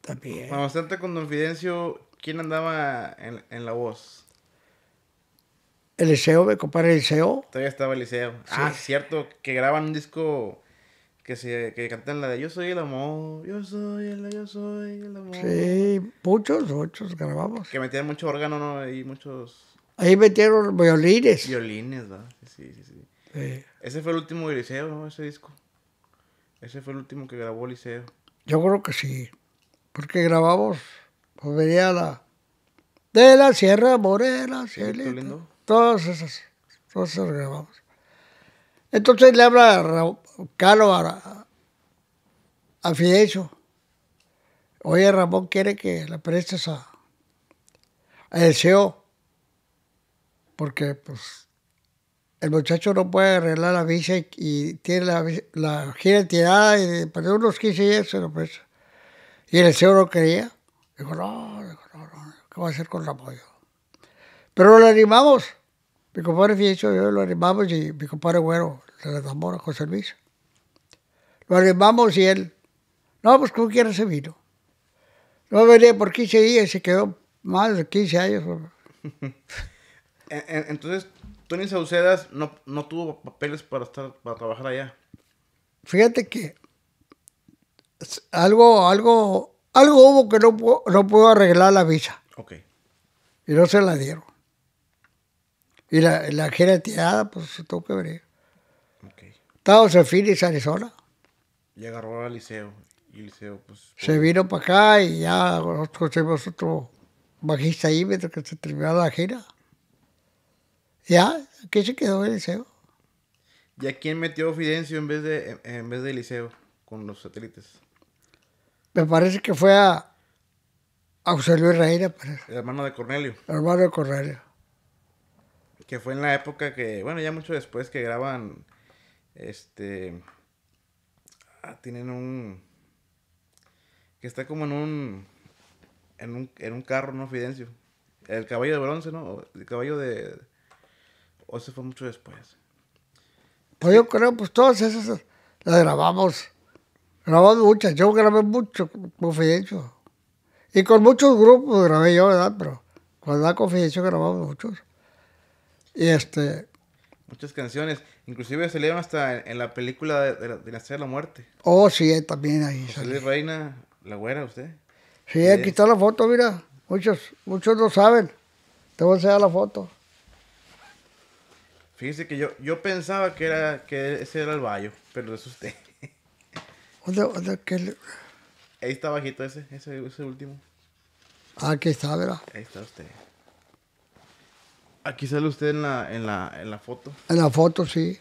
También. Cuando bastante con Don Fidencio, ¿quién andaba en, la voz? ¿El Eliseo, me compadre Eliseo. Todavía estaba el CEO. Ah, cierto, que graban un disco que, se, cantan la de Yo soy el amor, yo soy el, yo soy el amor. Sí, muchos, muchos grabamos. Que metían mucho órgano ¿no? y muchos... Ahí metieron violines. Violines, ¿verdad? Sí, sí, sí. Ese fue el último de Liceo, ¿no? Ese disco. Ese fue el último que grabó Liceo. Yo creo que sí. Porque grabamos, pues venía la... De la Sierra Morena, Todos Todos esos. Todos esos grabamos. Entonces le habla Raúl a Carlos a, a Fidecho. Oye, Ramón quiere que le prestes a, el CEO, porque pues el muchacho no puede arreglar la visa y, tiene la, la gira tirada y perdió unos 15 y eso lo presta. Y el CEO no quería. Dijo, no, no, no, ¿qué va a hacer con Ramón? Pero lo animamos. Mi compadre Fidecho yo lo animamos y mi compadre Güero, le damos a José Luis. Porque vamos y él, no, pues como quiera se vino. No venía por 15 días y se quedó más de 15 años. E-, e-, entonces, Tony Saucedas no, no tuvo papeles para, estar, para trabajar allá. Fíjate que algo, algo, algo hubo que no, pudo, no arreglar la visa. Ok. Y no se la dieron. Y la, la gira tirada, pues se tuvo que venir. Okay. Estaba en Phoenix, Arizona. Y agarró al liceo. Y el liceo, pues. Se pues, vino para acá y ya nosotros otro bajista ahí mientras que se terminaba la gira. Ya, aquí se quedó el liceo. ¿Y a quién metió Fidencio en vez de, en vez de liceo con los satélites? Me parece que fue a, a José Luis Parece. El hermano de Cornelio. El hermano de Cornelio. Que fue en la época que, bueno, ya mucho después que graban este Ah, tienen un. que está como en un. en un, en un carro, ¿no? Fidencio. El caballo de bronce, ¿no? El caballo de. O se fue mucho después. Pues yo creo, pues todas esas las grabamos. Grabamos muchas. Yo grabé mucho con Fidencio. Y con muchos grupos grabé yo, ¿verdad? Pero cuando la Confidencio grabamos muchos. Y este. Muchas canciones. Inclusive salieron hasta en, la película de, la, de, la, de la Muerte. Oh, sí, eh, también ahí. Salió Reina, la güera, usted. Sí, aquí está la foto, mira. Muchos, muchos no saben. Te voy a enseñar la foto. Fíjese que yo, yo pensaba que era que ese era el baño, pero es usted. ¿Dónde, dónde, qué? Ahí está bajito ese, ese, ese último. Ah, aquí está, ¿verdad? Ahí está usted. Aquí sale usted en la, en la, en la foto. En la foto, sí.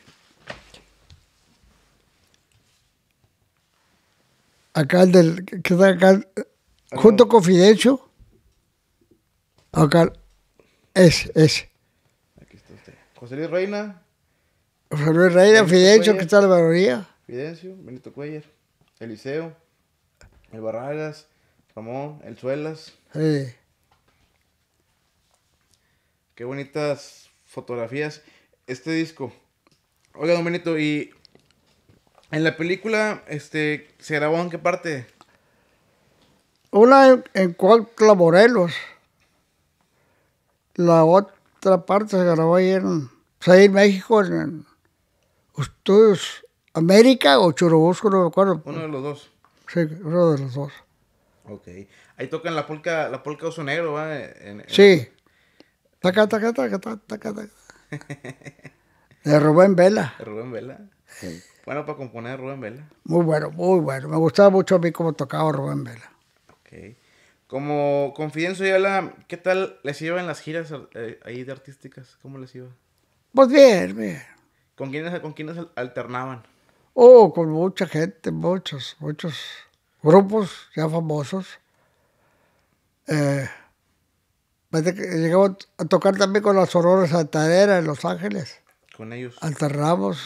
Acá el del. ¿Qué está acá? Junto con Fidencio. Acá. es es. Aquí está usted. José Luis Reina. José Luis Reina, Fidencio, ¿Qué está la Fidencio, Benito Cuellar, Eliseo, El Barragas, Ramón, El Suelas. Sí. Qué bonitas fotografías este disco. Oiga, don y en la película, este, ¿se grabó en qué parte? Una en, cual Morelos. La otra parte se grabó ahí en, pues, México, en, Estudios América o Churubusco, no me acuerdo. Uno de los dos. Sí, uno de los dos. Ok. Ahí tocan la polca, la polca Oso Negro, ¿va? sí. Taca, taca, taca, taca, De Rubén Vela. De Rubén Vela. Bueno, para componer Rubén Vela. Muy bueno, muy bueno. Me gustaba mucho a mí como tocaba Rubén Vela. Ok. Como Confidencio ya la, ¿qué tal les iba en las giras eh, ahí de artísticas? ¿Cómo les iba? Pues bien, bien. ¿Con quiénes, con quiénes alternaban? Oh, con mucha gente, muchos, muchos grupos ya famosos. Eh, pues llegamos a tocar también con las de Altadera en Los Ángeles. Con ellos. Altarramos.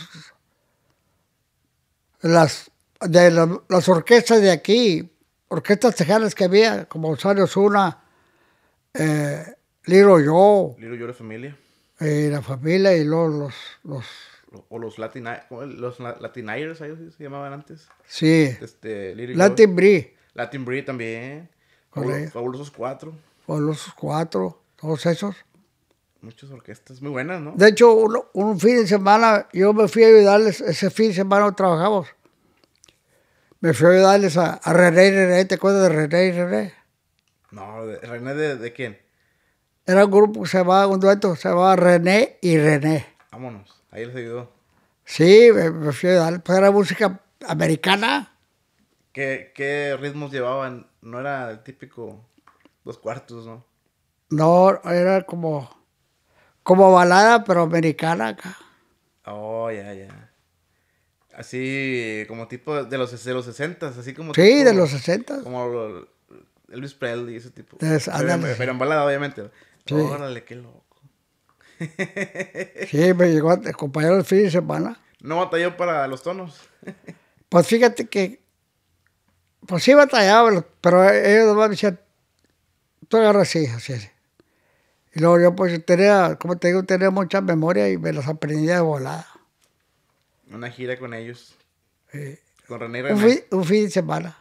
Las, de las, orquestas de aquí, orquestas tejanas que había, como Osario Zuna, eh, Liro Yo. Liro Yo, de familia. Eh, la familia y luego los, los o los Latin, los Latinaires se llamaban antes. Sí. Este, Latin Bree. Latin Bree también. Fabulosos cuatro con los cuatro, todos esos. Muchas orquestas muy buenas, ¿no? De hecho, un, fin de semana yo me fui a ayudarles, ese fin de semana trabajamos. Me fui a ayudarles a, René René René, ¿te acuerdas de René y René? No, ¿René de, de, quién? Era un grupo que se llamaba, un dueto, se llamaba René y René. Vámonos, ahí les ayudó. Sí, me, fui a ayudarles, pues era música americana. ¿Qué ritmos llevaban? ¿No era el típico dos cuartos, ¿no? No, era como, como balada, pero americana acá. Oh, ya, ya. Así como tipo de los, de así como. Sí, de los 60. Como Elvis Presley, ese tipo. pero, en balada, obviamente. Órale, qué loco. sí, me llegó a acompañar el fin de semana. ¿No batalló para los tonos? pues fíjate que. Pues sí batallaba, pero ellos me decían, Tú agarras sí, así Y luego yo pues tenía, como te digo, tenía muchas memorias y me las aprendí de volada. Una gira con ellos. Sí. Con René, René. Un, fin, de semana.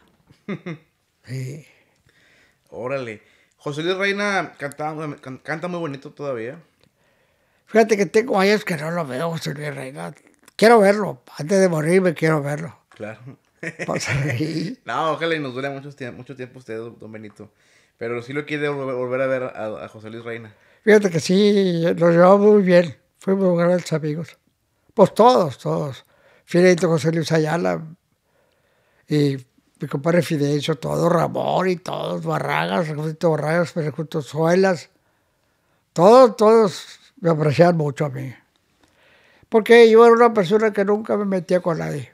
sí. Órale. José Luis Reina canta, muy bonito todavía. Fíjate que tengo años que no lo veo, José Luis Reina. Quiero verlo. Antes de morir me quiero verlo. Claro. no, ojalá y nos dure mucho, mucho tiempo usted, don Benito. Pero sí lo quiere volver a ver a, José Luis Reina. Fíjate que sí, lo llevamos muy bien. Fuimos grandes amigos. Pues todos, todos. Fidelito José Luis Ayala y mi compadre Fidencio, todos, Ramón y todos, Barragas, Luis Barragas, justo Suelas. Todos, todos me apreciaban mucho a mí. Porque yo era una persona que nunca me metía con nadie.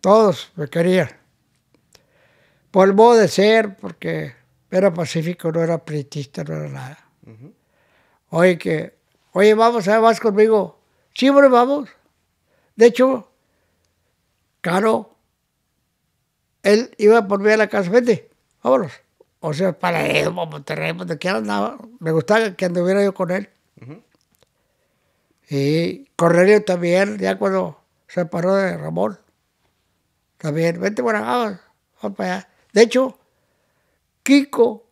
Todos me querían modo de ser, porque era pacífico, no era pretista, no era nada. Oye, que, oye, vamos, además ah, vas conmigo. Sí, bueno, vamos. De hecho, Caro, él iba por mí a la casa, vente, vámonos. O sea, para él, para Monterrey, donde andaba. Me gustaba que anduviera yo con él. Y Cornelio también, ya cuando se paró de Ramón, también, vente, bueno, vamos, vamos para allá. De hecho, Kiko,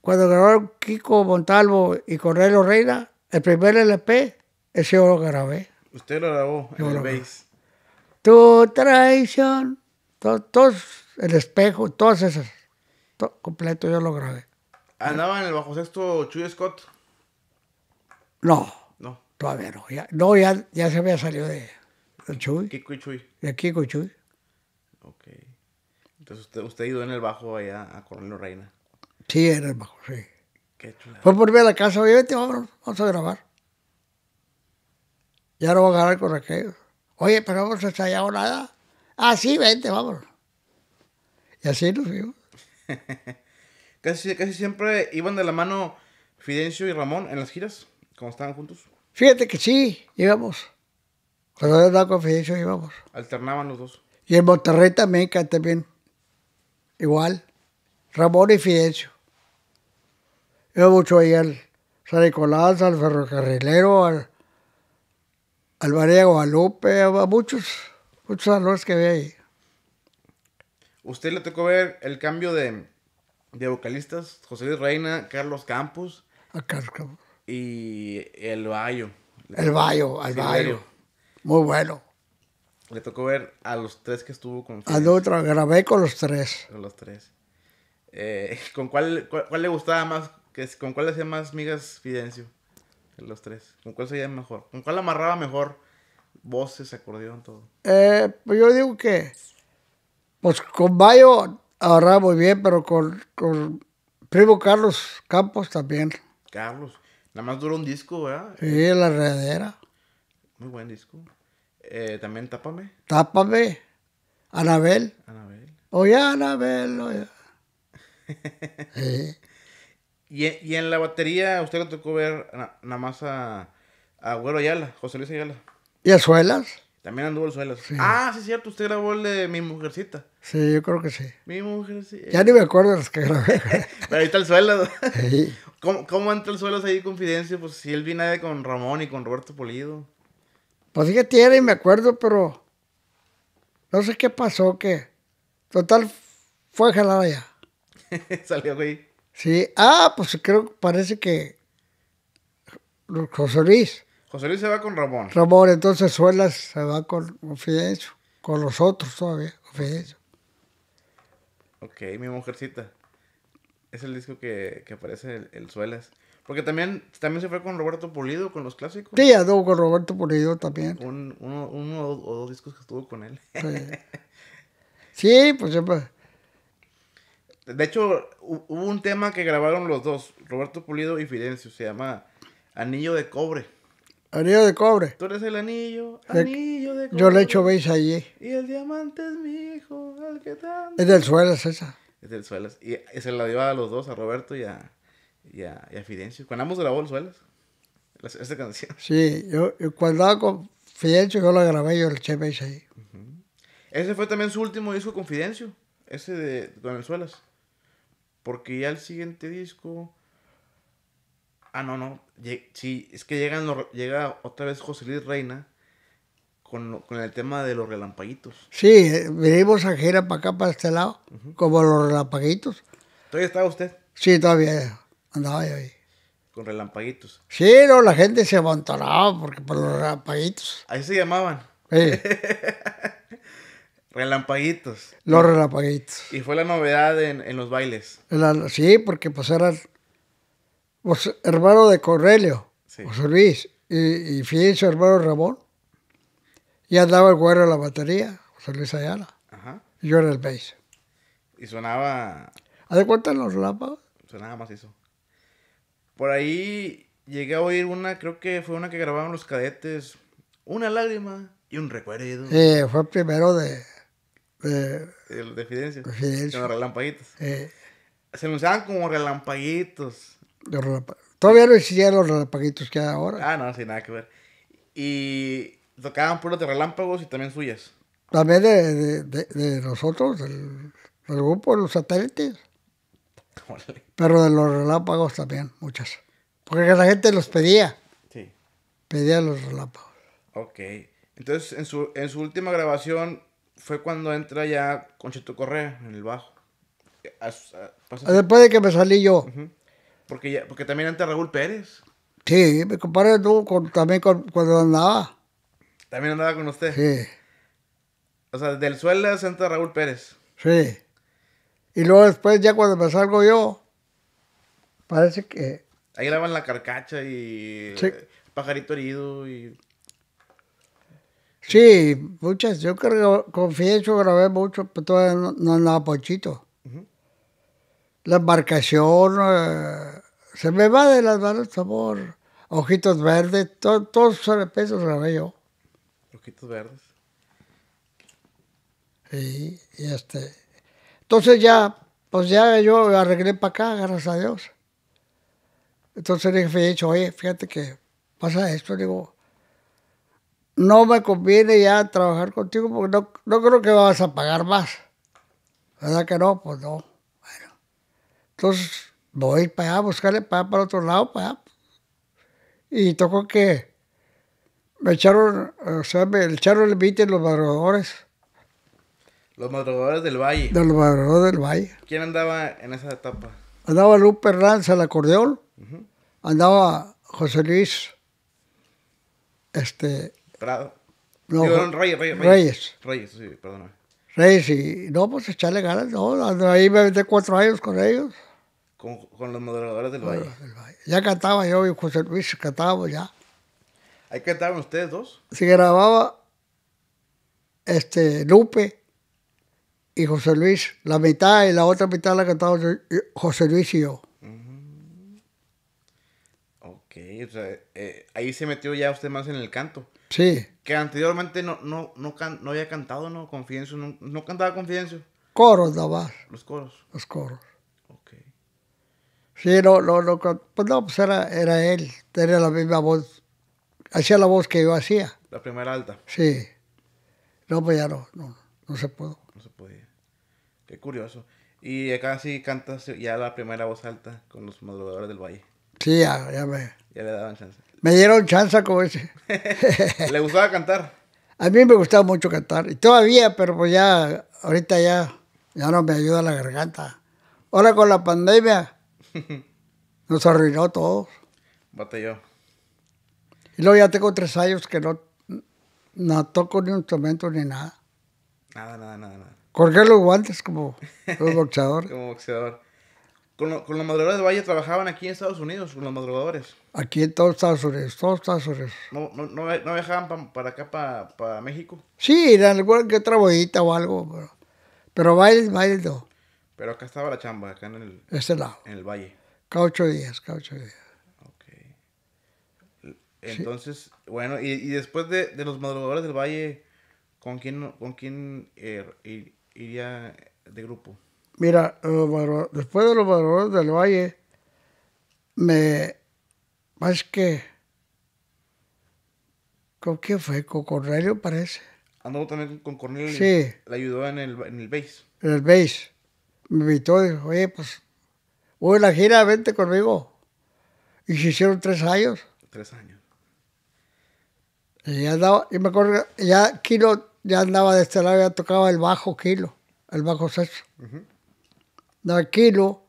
cuando grabaron Kiko Montalvo y Cornelio Reina, el primer LP, ese yo lo grabé. Usted lo grabó en el bass. Tu traición. Todo, el espejo, todas esas. Todo completo yo lo grabé. ¿Andaba en el bajo sexto Chuy Scott? No. No. Todavía no. no, ya, ya se había salido de, de Chuy. Kiko y Chuy. De Kiko y Chuy. Okay. Entonces usted, usted ido en el bajo allá a Coronel Reina. Sí, en el bajo, sí. Qué chula. Fue por a la casa, oye, vente, vamos, vamos a grabar. Ya no voy a grabar con aquello. Oye, pero hemos ensayado nada. Ah, sí, vente, vamos. Y así nos fuimos. casi, casi siempre iban de la mano Fidencio y Ramón en las giras, como estaban juntos. Fíjate que sí, íbamos. Cuando yo andaba con Fidencio íbamos. Alternaban los dos. Y en Monterrey también canté igual, Ramón y Fidencio. Yo mucho ahí al San Nicolás, al ferrocarrilero, al, María Guadalupe, a muchos, muchos salones que ve ahí. ¿Usted le tocó ver el cambio de, de vocalistas? José Luis Reina, Carlos Campos. A Carlos Campos. Y el Bayo. El Bayo, el Bayo. Muy bueno. Le tocó ver a los tres que estuvo con A Al otro, grabé con los tres. Con los tres. Eh, ¿Con cuál, cuál, le gustaba más? Que, ¿Con cuál le hacía más migas Fidencio? Los tres. ¿Con cuál se mejor? ¿Con cuál amarraba mejor? Voces, acordeón, todo. Eh, pues yo digo que, pues con Mayo ahorraba muy bien, pero con, con primo Carlos Campos también. Carlos. Nada más duró un disco, ¿verdad? Sí, La Redera. Muy buen disco eh, también Tápame. Tápame. Anabel. Anabel. Oye, Anabel. Oye. y, en la batería, usted le tocó ver nada más a, a Ayala, José Luis Ayala. ¿Y a Suelas? También anduvo el Suelas. Ah, sí, es cierto, usted grabó el de Mi Mujercita. Sí, yo creo que sí. Mi Mujercita. Ya ni me acuerdo las que grabé. Pero ahí está el Suelas. ¿Cómo, ¿Cómo entra el Suelas ahí, Confidencia? Pues si él viene con Ramón y con Roberto Polido. Pues que tiene y me acuerdo, pero no sé qué pasó, que total fue jalada jalar allá. Salió, güey. Sí, ah, pues creo, parece que José Luis. José Luis se va con Ramón. Ramón, entonces Suelas se va con Fidencio, con los otros todavía, Fidencio. Ok, mi mujercita. Es el disco que, aparece el Suelas. Porque también, también se fue con Roberto Pulido, con los clásicos. Sí, anduvo con Roberto Pulido también. Un, uno, o dos discos que estuvo con él. Sí, pues siempre. De hecho, hubo un tema que grabaron los dos, Roberto Pulido y Fidencio, se llama Anillo de Cobre. Anillo de cobre. Tú eres el anillo, anillo de cobre. Yo le echo veis allí. Y el diamante es mi hijo, Es del Suelas esa. Es del Suelas. Y se la dio a los dos, a Roberto y a, y a, Fidencio. Cuando ambos grabó los suelos, esta canción. Sí, yo, cuando estaba con Fidencio, yo la grabé yo el Chepe ahí. Ese fue también su último disco con Fidencio, ese de Don El Suelas. Porque ya el siguiente disco. Ah, no, no. Sí, es que llegan llega otra vez José Luis Reina con, el tema de los relampaguitos. Sí, eh, venimos a gira para acá, para este lado, como los relampaguitos. ¿Todavía estaba usted? Sí, todavía andaba ahí. Con relampaguitos. Sí, no, la gente se amontonaba porque por pues, los relampaguitos. Ahí se llamaban. Sí. relampaguitos. Los relampaguitos. Y fue la novedad en, los bailes. sí, porque pues era. Pues, hermano de Correlio, José Luis, y, y fíjense su hermano Ramón. Y andaba el güero en la batería, José Luis Ayala. Ajá. Y yo era el bass. Y sonaba. ¿Hace cuánto cuenta los relámpagos? Sonaba más eso. Por ahí llegué a oír una, creo que fue una que grababan los cadetes, Una lágrima y un recuerdo. Sí, eh, fue primero de... De, de, de De relampaguitos. Eh. Se anunciaban como relampaguitos. Todavía no existían los relampaguitos que hay ahora. Ah, no, sin nada que ver. Y tocaban puros de relámpagos y también suyas. También de, de, nosotros, del, del grupo, los satélites. Pero de los relápagos también, muchas. Porque la gente los pedía. Sí. Pedía los relápagos. Ok. Entonces, en su, en su última grabación fue cuando entra ya Conchito Correa en el bajo. Después de que me salí yo. porque, ya, porque también entra Raúl Pérez. Sí, me comparé tú también con, cuando andaba. También andaba con usted. Sí. O sea, del suelo entra Raúl Pérez. Sí. Y luego después, ya cuando me salgo yo, parece que... Ahí graban la carcacha y eh, pajarito herido y... Sí, muchas. Yo creo, confieso, grabé mucho, pero todavía no, andaba pochito. La embarcación, eh, se me va de las manos, amor. Ojitos verdes, todos esos pesos grabé yo. Ojitos verdes. Sí, y este. Entonces ya, pues ya yo arreglé para acá, gracias a Dios. Entonces le dije, hecho, oye, fíjate que pasa esto, digo, no me conviene ya trabajar contigo porque no, creo que vas a pagar más. ¿Verdad que no? Pues no. Bueno. Entonces voy para allá, buscarle para allá, para otro lado, para allá. Y tocó que me echaron, o sea, me echaron el mito en los madrugadores. Los madrugadores del Valle. los madrugadores del Valle. ¿Quién andaba en esa etapa? Andaba Lupe Hernández al acordeón. Andaba José Luis. Este. Prado. No, Reyes, Reyes, Reyes. sí, perdóname. Reyes, y no, pues echarle ganas, no. Ahí me metí cuatro años con ellos. Con, los madrugadores del, Valle. Ya cantaba yo y José Luis, cantaba ya. ¿Ahí cantaban ustedes dos? Se grababa este Lupe y José Luis, la mitad y la otra mitad la cantaba José Luis y yo. Ok, o sea, eh, ahí se metió ya usted más en el canto. Sí. Que anteriormente no, no, no, había cantado, ¿no? Confidencio, no, cantaba Confidencio. Coros nada Los coros. Los coros. Ok. Sí, no, no, no, pues no, pues era, era él, tenía la misma voz, hacía la voz que yo hacía. La primera alta. Sí. No, pues ya no, no, no se pudo se Qué curioso. Y acá sí cantas ya la primera voz alta con los madrugadores del valle. Sí, ya, me. Ya le daban chance. Me dieron chance como ese. ¿Le gustaba cantar? A mí me gustaba mucho cantar. Y todavía, pero pues ya, ahorita ya, ya no me ayuda la garganta. Ahora con la pandemia nos arruinó todo. yo Y luego ya tengo tres años que no, no toco ni un instrumento ni nada. Nada, nada, nada, nada. Colgar los guantes como boxeador? como boxeador. Con, con, los madrugadores del Valle trabajaban aquí en Estados Unidos, con los madrugadores. Aquí en todos Estados Unidos, todos Estados Unidos. ¿No, no, no, viajaban para acá, para, México? Sí, en alguna que otra bodita o algo, pero, pero bailes, bailes no. Pero acá estaba la chamba, acá en el... Este lado. En el Valle. Cada ocho días, cada ocho días. Ok. Entonces, bueno, y, y después de, de los madrugadores del Valle ¿Con quién, con quién eh, iría de grupo? Mira, después de los valores del Valle, me. Más que. ¿Con quién fue? Con Cornelio, parece. Andó también con Cornelio. Sí. Le ayudó en el, en el base. En el base. Me invitó y dijo, oye, pues. Voy a la gira, vente conmigo. Y se hicieron tres años. Tres años. Y ya andaba, y me acuerdo, ya quiero ya andaba de este lado, ya tocaba el bajo kilo, el bajo sexo. da kilo,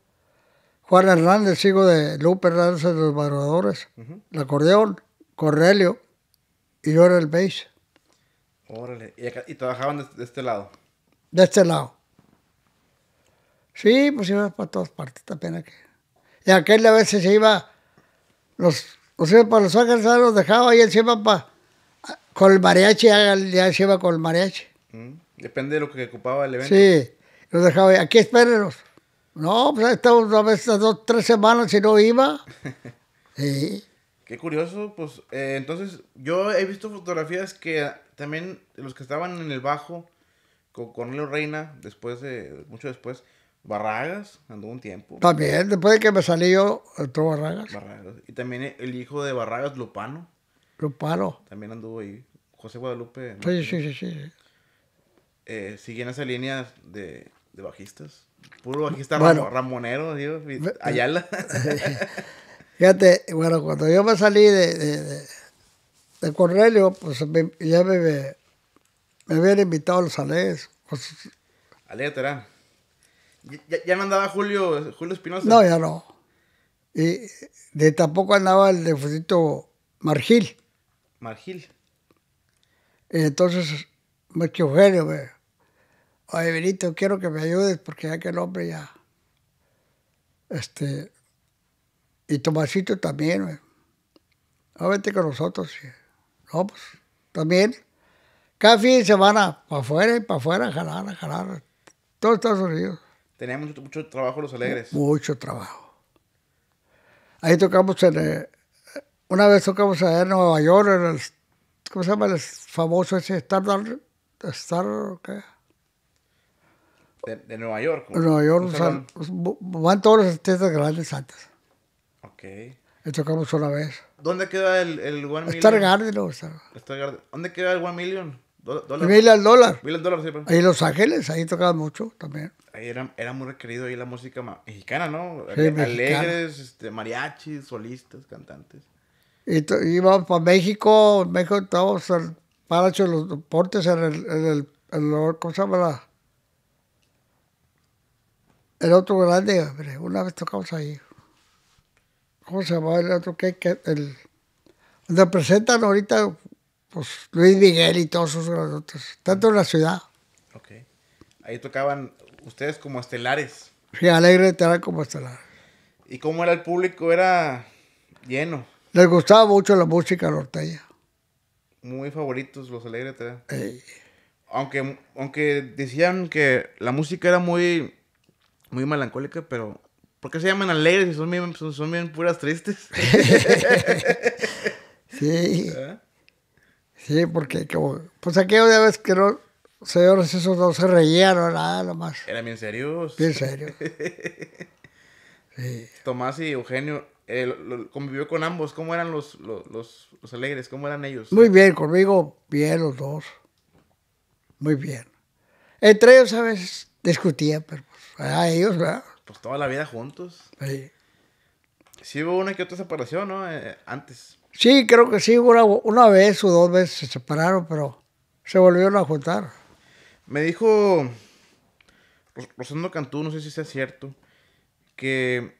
Juan Hernández, hijo de Lupe Hernández de los Madrugadores, La el acordeón, y yo era el bass. Órale, ¿y, trabajaban de, este lado? De este lado. Sí, pues iba para todas partes, pena que. Y aquel a veces se iba, los, los para Los Ángeles, los dejaba ahí él para con el mariachi, ya se iba con el mariachi. Mm, depende de lo que ocupaba el evento. Sí, los dejaba, aquí espérenos. No, pues estamos una vez dos, tres semanas y no iba. Sí. Qué curioso, pues eh, entonces yo he visto fotografías que también los que estaban en el bajo, con Leo Reina, después de, mucho después, Barragas, andó un tiempo. También, después de que me salió yo, Barragas. Y también el hijo de Barragas, Lupano. Paro. También anduvo ahí. José Guadalupe. Sí, sí, sí, sí. Eh, esa línea de, de bajistas. Puro bajista ramonero, digo, Ayala. Eh, fíjate, bueno, cuando yo me salí de, de, Cornelio, pues me, ya me, me, habían invitado a los Alés. Pues, Terán ¿Ya, ya, no andaba Julio, Julio Espinosa? No, ya no. Y de, tampoco andaba el de Margil. Margil. Y entonces Marco Eugenio me, oye Benito, quiero que me ayudes porque ya que el hombre ya, este, y Tomasito también, me, no, con nosotros, no, pues, también, cada fin de semana, para afuera y para afuera, jalar, jalar, todos Estados Unidos. Teníamos mucho, trabajo los alegres. Mucho trabajo. Ahí tocamos en, eh, una vez tocamos allá en Nueva York, en el, ¿cómo se llama el famoso ese Star, ¿qué? De, de, Nueva York. En Nueva York pues, van todos los artistas grandes antes. Ok. Y tocamos una vez. ¿Dónde queda el, el One Million? Star Garden. o Star. Star Garden. ¿Dónde queda el One Million? Dólar. al Dólar. al Dólar, sí. Pues. Ahí en Los Ángeles, ahí tocaban mucho también. Ahí era, era muy requerido ahí la música mexicana, ¿no? Alegres, Este, mariachis, solistas, cantantes. Y íbamos para México, México estábamos en Palacio de los Deportes, en el, el, ¿cómo se llama El otro grande, hombre, una vez tocamos ahí. ¿Cómo se llama? el otro? que el, donde presentan ahorita pues, Luis Miguel y todos sus grandotes, tanto en la ciudad. Ahí tocaban ustedes como estelares. Sí, alegre de estar como estelares. ¿Y cómo era el público? Era lleno. Les gustaba mucho la música norteña. Muy favoritos los Alegres, Aunque, aunque decían que la música era muy, muy melancólica, pero ¿por qué se llaman alegres si son bien, puras tristes? sí. ¿Eh? Sí, porque como, pues aquella vez que no, señores, esos no se reían o nada, más. Eran bien serios. Bien serios. Tomás y Eugenio eh, convivió con ambos. ¿Cómo eran los, alegres? ¿Cómo eran ellos? Muy bien, conmigo bien los dos. Muy bien. Entre ellos a veces discutía, pero pues, a ellos, ¿verdad? Pues toda la vida juntos. Sí. Sí hubo una que otra separación, ¿no? Eh, antes. Sí, creo que sí, una, una vez o dos veces se separaron, pero se volvieron a juntar. Me dijo Rosendo Cantú, no sé si sea cierto, que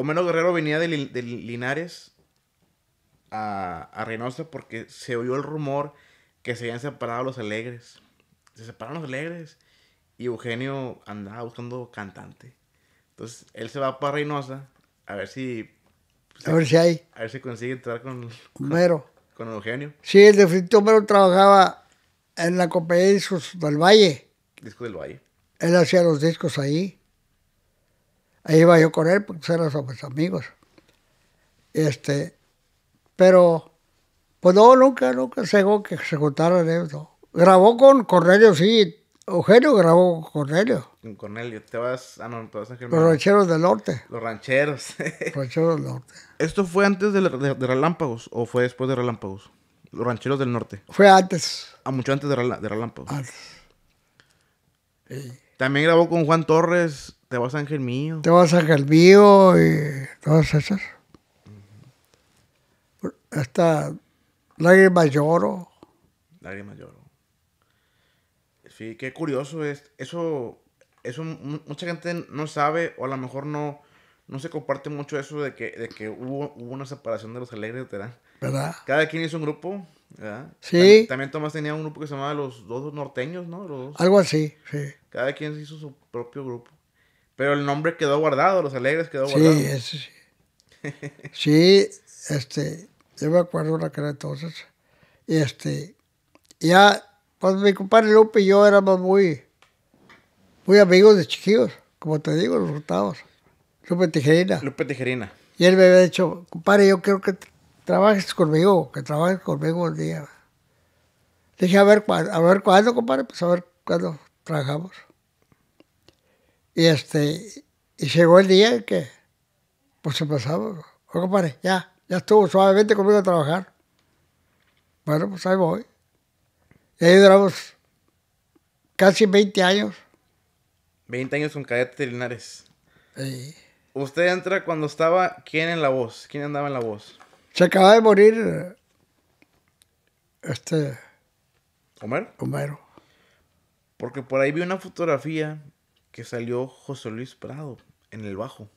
Homero Guerrero venía de, Linares a, Reynosa porque se oyó el rumor que se habían separado los alegres. Se separaron los alegres y Eugenio andaba buscando cantante. Entonces él se va para Reynosa a ver si. Pues, a ver si hay. A ver si consigue entrar con. Con, Eugenio. Sí, el de Frito Homero trabajaba en la compañía de discos del Valle. Disco del Valle. Él hacía los discos ahí. Ahí iba yo con él porque eran sus amigos. Este, pero, pues no, nunca, nunca se, que se juntaran Grabó con Cornelio, sí. Eugenio grabó con Cornelio. Con Cornelio, te vas, ah, no, te vas a Los rancheros del norte. Los rancheros. Los rancheros del norte. ¿Esto fue antes de, Relámpagos o fue después de Relámpagos? Los rancheros del norte. Fue antes. a ah, mucho antes de, Relámpagos. También grabó con Juan Torres te vas a Ángel Mío. Te vas a Ángel Mío y todas esas. Hasta Lágrimas Lloro. Lágrimas Lloro. Sí, qué curioso es. Eso, mucha gente no sabe o a lo mejor no, no se comparte mucho eso de que, que hubo, una separación de los alegres, ¿verdad? ¿Verdad? Cada quien hizo un grupo, ¿verdad? Sí. También, Tomás tenía un grupo que se llamaba Los Dos Norteños, ¿no? Algo así, sí. Cada quien hizo su propio grupo. Pero el nombre quedó guardado, Los Alegres quedó sí, guardado. sí, sí. este, yo me acuerdo de aquel entonces. Y este, ya, cuando pues, mi compadre Lupe y yo éramos muy, muy amigos de chiquillos, como te digo, los resultados Lupe Tijerina. Lupe Tijerina. Y él me había dicho, compadre, yo quiero que trabajes conmigo, que trabajes conmigo el día. dije, a a ver cuándo, compadre, pues a ver cuándo trabajamos. Y, este, y llegó el día que pues empezamos, oh, compadre, ya, ya estuvo suavemente conmigo a trabajar. Bueno, pues ahí voy. Y ahí duramos casi 20 años. 20 años con de Linares. Sí. Usted entra cuando estaba, ¿quién en la voz? ¿Quién andaba en la voz? Se acaba de morir, este... ¿Homero? Homero. Porque por ahí vi una fotografía que salió José Luis Prado en el bajo.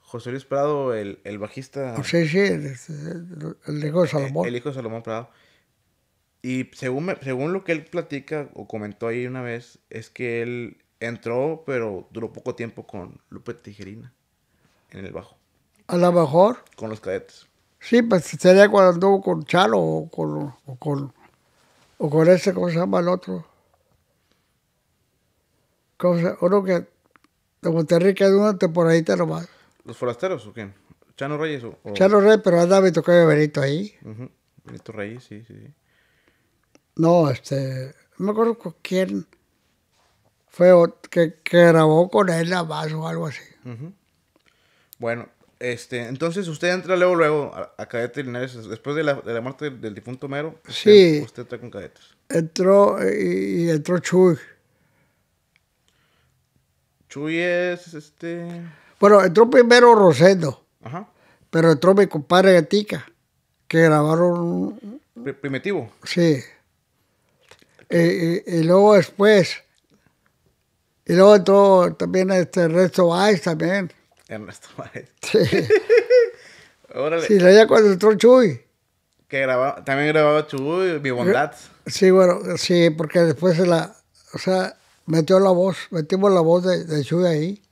José Luis Prado, el, bajista. Pues sí, sí, el, hijo de Salomón. El, hijo de Salomón Prado. Y según, según lo que él platica o comentó ahí una vez, es que él entró, pero duró poco tiempo con Lupe Tijerina en el bajo. A lo mejor. Con los cadetes. Sí, pues sería cuando anduvo con Chalo o con, o con, o con ese, ¿cómo se llama el otro? Uno que de Monterrey de una temporadita nomás. ¿Los forasteros o quién? ¿Chano Reyes o...? o... Chano Reyes, pero andaba tocó tocaba Benito ahí. Benito Reyes, sí, sí, sí. No, este... No me acuerdo con quién fue que, que grabó con él la base o algo así. Bueno, este, entonces usted entra luego, luego a, cadetes Cadete Linares, después de la, de la muerte del, difunto Mero. Sí. Usted, entra con Cadetes. Entró eh, y entró Chuy. Chuy es este. Bueno, entró primero Rosendo. Ajá. Pero entró mi compadre Gatica, que grabaron. Primitivo. Sí. Eh, eh, y, luego después. Y luego entró también este Ernesto Baez también. Ernesto Baez. Sí. Órale. Sí, ya cuando entró Chuy. Que grababa, también grababa Chuy, Mi Bondad. Eh, sí, bueno, sí, porque después se la. O sea, metió la voz, metimos la voz de, de Chuy ahí.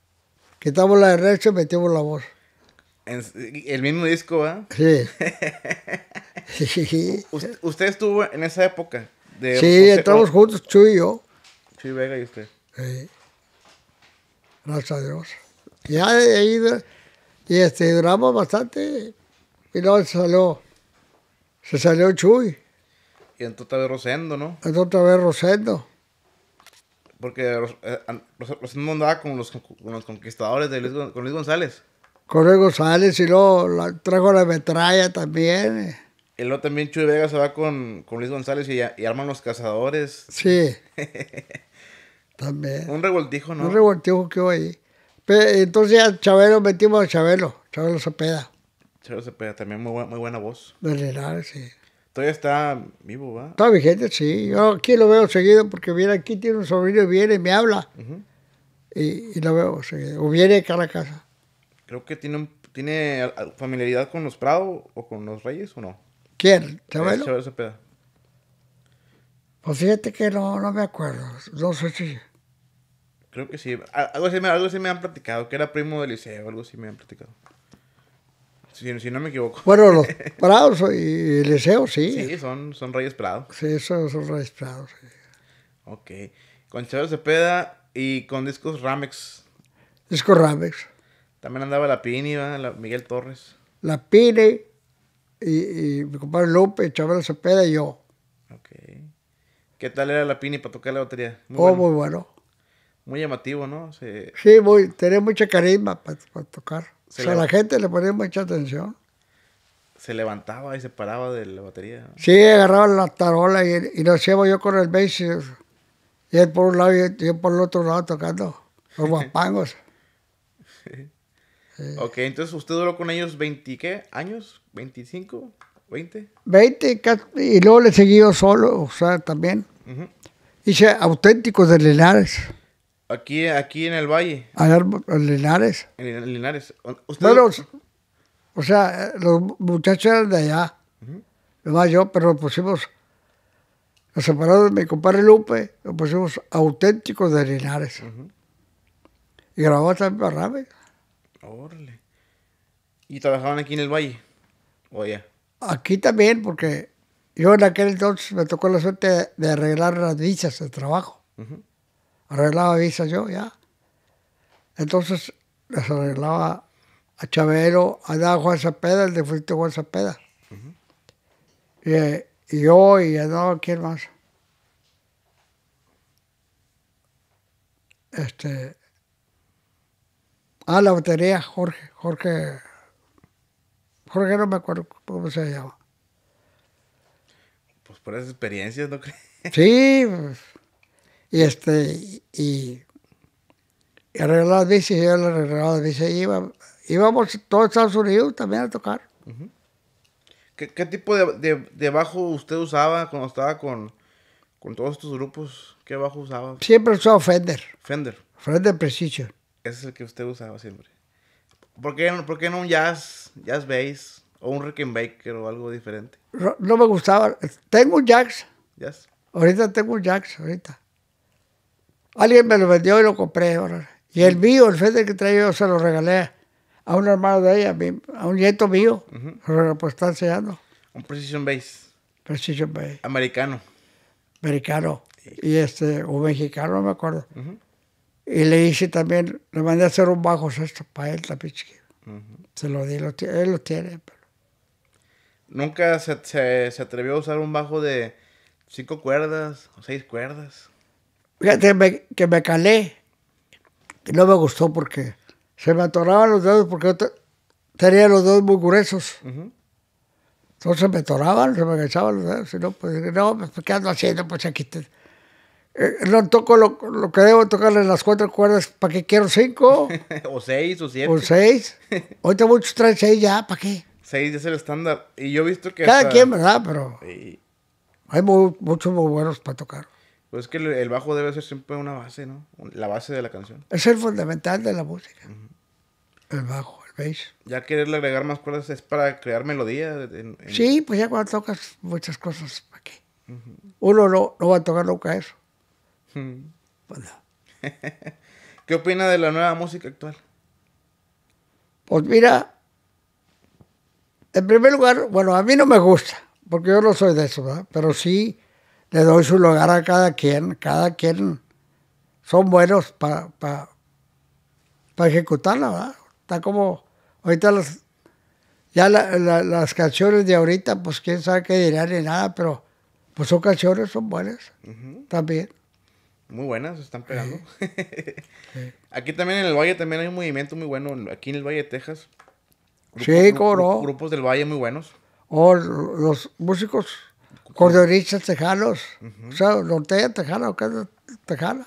Quitamos la de y metimos la voz. el mismo disco, ¿ah? Sí. Usted, estuvo en esa época. De, sí, estábamos juntos, Chuy y yo. Chuy Vega y usted. Gracias a Dios. Ya de ahí, y este, duramos bastante. Y luego se salió, se salió Chuy. Y entonces otra vez Rosendo, ¿no? Entonces otra vez Rosendo. Porque eh, los, andaba con los, conquistadores de Luis, con Luis González. Con Luis González y luego trajo la metralla también. Eh. Y luego también Chuy Vega se va con, Luis González y, arman los cazadores. Sí. también. Un revoltijo, ¿no? Un revoltijo que hubo ahí. Entonces ya Chabelo metimos a Chabelo, Chabelo Cepeda. Chabelo Cepeda, también muy, muy buena voz. De sí. Todavía está vivo, ¿va? Está vigente, sí. Yo aquí lo veo seguido porque viene aquí, tiene un sobrino y viene y me habla. y, lo veo seguido. O viene acá a la casa. Creo que tiene, tiene familiaridad con los Prado o con los Reyes o no. ¿Quién? ¿Chabelo? Pues fíjate que no, no me acuerdo. No sé si. Creo que sí. Algo sí algo me han platicado, que era primo del liceo, algo así me han platicado si, no me equivoco. Bueno, los Prados y Eliseo, sí. Sí, son, son Reyes Prado. Sí, son, Reyes Prado. Sí. Ok. Con Chávez Cepeda y con discos Ramex. Discos Ramex. También andaba la Pini, Miguel Torres. La Pini y, mi compadre Lupe, Chávez Cepeda y yo. Ok. ¿Qué tal era la Pini para tocar la batería? Muy oh, bueno. muy bueno. Muy llamativo, ¿no? Sí, muy, tenía mucha carisma para tocar o sea, la gente le ponía mucha atención. Se levantaba y se paraba de la batería. Sí, agarraba la tarola y, y nos llevo yo con el bass. Y él por un lado y yo por el otro lado tocando los guapangos. Ok, entonces usted duró con ellos 20, ¿qué? ¿Años? ¿25? ¿20? 20 y luego le seguí yo solo, o sea, también. dice Hice auténticos de Aquí, aquí en el valle. Allá en Linares. En Linares. Bueno, o sea, eh, los muchachos eran de allá. Uh yo, pero los pusimos, los separados de mi compadre Lupe, los pusimos auténticos de Linares. Y grabamos también para Rame. Órale. ¿Y trabajaban aquí en el valle? O allá. Aquí también, porque yo en aquel entonces me tocó la suerte de arreglar las dichas de trabajo arreglaba visas yo ya. Entonces les arreglaba a Chabelo, a Juan Zapeda, el de Juan Zapeda. y, eh, y, yo y andaba quién más. Este. Ah, la batería, Jorge, Jorge. Jorge no me acuerdo cómo se llama. Pues por esas experiencias, ¿no crees? Sí, este, y, y arreglaba las bicis, yo le arreglaba las iba, íbamos todos Estados Unidos también a tocar. ¿Qué, ¿Qué, tipo de, de, bajo usted usaba cuando estaba con, con todos estos grupos? ¿Qué bajo usaba? Siempre usaba Fender. Fender. Fender Precision. Ese es el que usted usaba siempre. ¿Por qué, no un jazz, jazz bass o un Rickenbacker o algo diferente? No, no me gustaba. Tengo un jazz. Jazz. Ahorita tengo un jazz, ahorita. Alguien me lo vendió y lo compré. Y el mío, el Fender que traía yo, se lo regalé a un hermano de ella, a un nieto mío. Pues está enseñando. Un Precision Bass. Precision Bass. Americano. Americano. Y este, o mexicano, no me acuerdo. Y le hice también, le mandé a hacer un bajo sexto para él, la Se lo di, él lo tiene. ¿Nunca se, se atrevió a usar un bajo de cinco cuerdas o seis cuerdas? Fíjate me, que me calé. Y no me gustó porque se me atoraban los dedos porque tenía los dedos muy gruesos. Entonces Entonces me atoraban, se me agachaban los dedos. no, pues no, pues, ¿qué ando haciendo? Pues aquí eh, no toco lo, que debo tocar las cuatro cuerdas. ¿Para qué quiero cinco? o seis, o siete. O seis. Ahorita muchos traen seis ya, ¿para qué? Seis es el estándar. Y yo he visto que. Cada quien, ¿verdad? Pero. Hay muchos muy buenos para tocar. Pues es que el bajo debe ser siempre una base, ¿no? La base de la canción. Es el fundamental de la música. El bajo, el bass. Ya quererle agregar más cuerdas es para crear melodía. Sí, pues ya cuando tocas muchas cosas, ¿para qué? Uno no, va a tocar nunca eso. Pues ¿Qué opina de la nueva música actual? Pues mira, en primer lugar, bueno, a mí no me gusta, porque yo no soy de eso, ¿verdad? Pero sí le doy su lugar a cada quien, cada quien son buenos para ejecutarla, ¿verdad? Está como, ahorita las, ya las canciones de ahorita, pues quién sabe qué dirán ni nada, pero pues son canciones, son buenas también. Muy buenas, están pegando. Aquí también en el Valle también hay un movimiento muy bueno, aquí en el Valle de Texas. sí, Grupos del Valle muy buenos. O oh, los músicos Cordonistas tejanos, o sea, norteña tejana, tejana.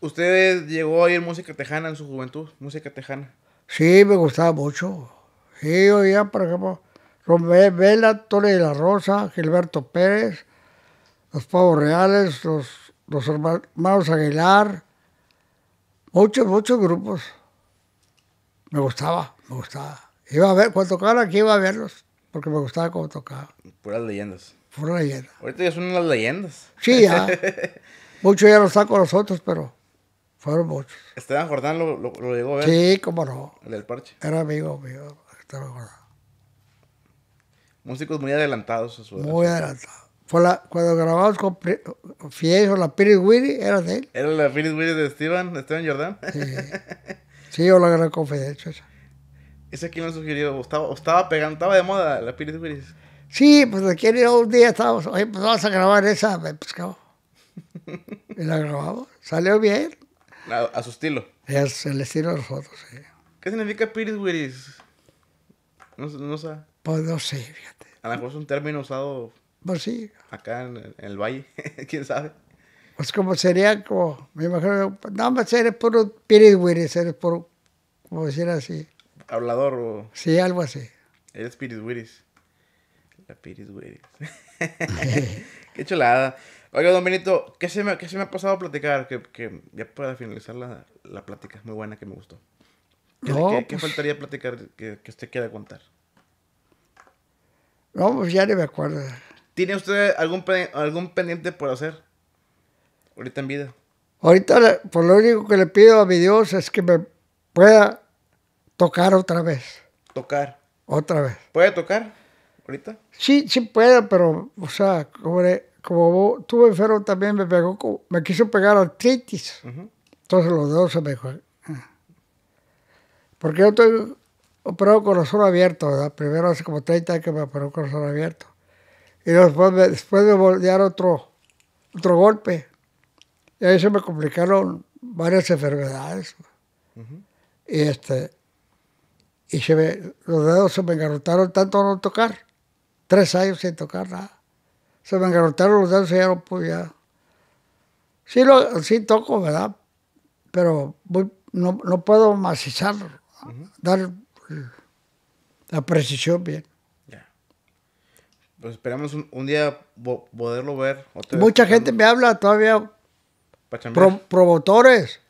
¿Usted llegó a oír música tejana en su juventud? ¿Música tejana? Sí, me gustaba mucho. Sí, oía, por ejemplo, Romé Vela, Tony de la Rosa, Gilberto Pérez, los Pavos Reales, los, los hermanos Aguilar, muchos, muchos grupos. Me gustaba, me gustaba. Iba a ver, cuando tocaban aquí iba a verlos porque me gustaba cómo tocaba. Puras leyendas. Puras leyendas. Ahorita ya son las leyendas. Sí, ya. Muchos ya los saco nosotros, pero fueron muchos. Esteban Jordán lo, lo, llegó a ver. Sí, cómo no. El del parche. Era amigo mío, Esteban Jordán. Músicos muy adelantados a su edad. Muy adelantados. Fue cuando grabamos con Fies o la Piris Willy, era de él. Era la Piris Willy de Esteban, Esteban Jordán. Sí. sí, yo la grabé con Fidel, ese que me lo sugirió, estaba, estaba pegando, estaba de moda la Piri Sí, pues aquí un día estábamos, oye, pues vamos a grabar esa, me pescó. y la grabamos, salió bien. A, su estilo. Es el estilo de nosotros, sí. ¿Qué significa Piris Wiris? No, no sé. Pues no sé, fíjate. A lo mejor es un término usado. Pues sí. Acá en, el valle, quién sabe. Pues como sería como, me imagino, no, más eres puro Piris Wiris, eres puro, como decir así hablador o... Sí, algo así. El Spirit Wiris. La Spirit Wiris. qué chulada. Oiga, don Benito, ¿qué se me, se me ha pasado a platicar? Que, ya pueda finalizar la, plática, es muy buena, que me gustó. ¿Qué, pues faltaría platicar que, usted quiera contar? No, pues ya ni me acuerdo. ¿Tiene usted algún, algún pendiente por hacer? Ahorita en vida. Ahorita, por lo único que le pido a mi Dios es que me pueda Tocar otra vez. Tocar. Otra vez. ¿Puede tocar ahorita? Sí, sí puede, pero, o sea, como, de, como enfermo también, me pegó, me quiso pegar artritis. Entonces los dedos se me... Ah". Porque yo estoy operado corazón abierto, ¿verdad? Primero hace como 30 años que me operó corazón abierto. Y después me, después me voltear otro, otro golpe. Y ahí se me complicaron varias enfermedades. Y este, y se los dedos se me engarrotaron tanto no tocar. Tres años sin tocar nada. Se me engarrotaron los dedos y ya no podía. Sí, lo, sí toco, ¿verdad? Pero no, puedo macizar, dar la precisión bien. Pues esperamos un, día poderlo ver. Mucha gente me habla todavía. promotores.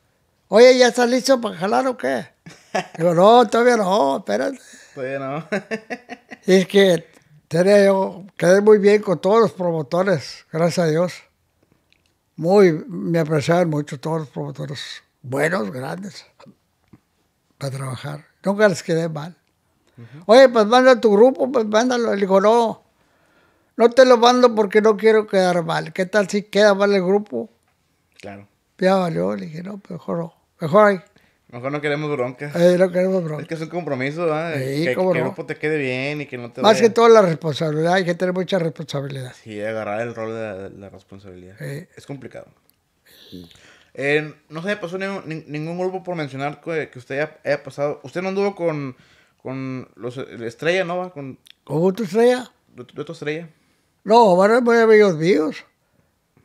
Oye, ¿ya está listo para jalar o qué? Digo, no, todavía no, espérate. Todavía no. y es que tenía yo, quedé muy bien con todos los promotores, gracias a Dios. Muy, me apreciaban mucho todos los promotores, buenos, grandes, para trabajar. Nunca les quedé mal. Oye, pues manda tu grupo, pues mándalo. Le digo, no, no te lo mando porque no quiero quedar mal. ¿Qué tal si queda mal el grupo? Claro. Ya le dije, no, pues mejor no, mejor ahí. Mejor no queremos broncas. Eh, no queremos broncas. Es que es un compromiso, ¿ah? que, el grupo te quede bien y que no te Más que todo la responsabilidad, hay que tener mucha responsabilidad. Sí, agarrar el rol de la, responsabilidad. Es complicado. Eh, no se me pasó ningún grupo por mencionar que, usted haya, pasado. Usted no anduvo con, con los Estrella, ¿no? ¿Con, ¿Con tu Estrella? ¿De, otra Estrella? No, varios muy amigos míos.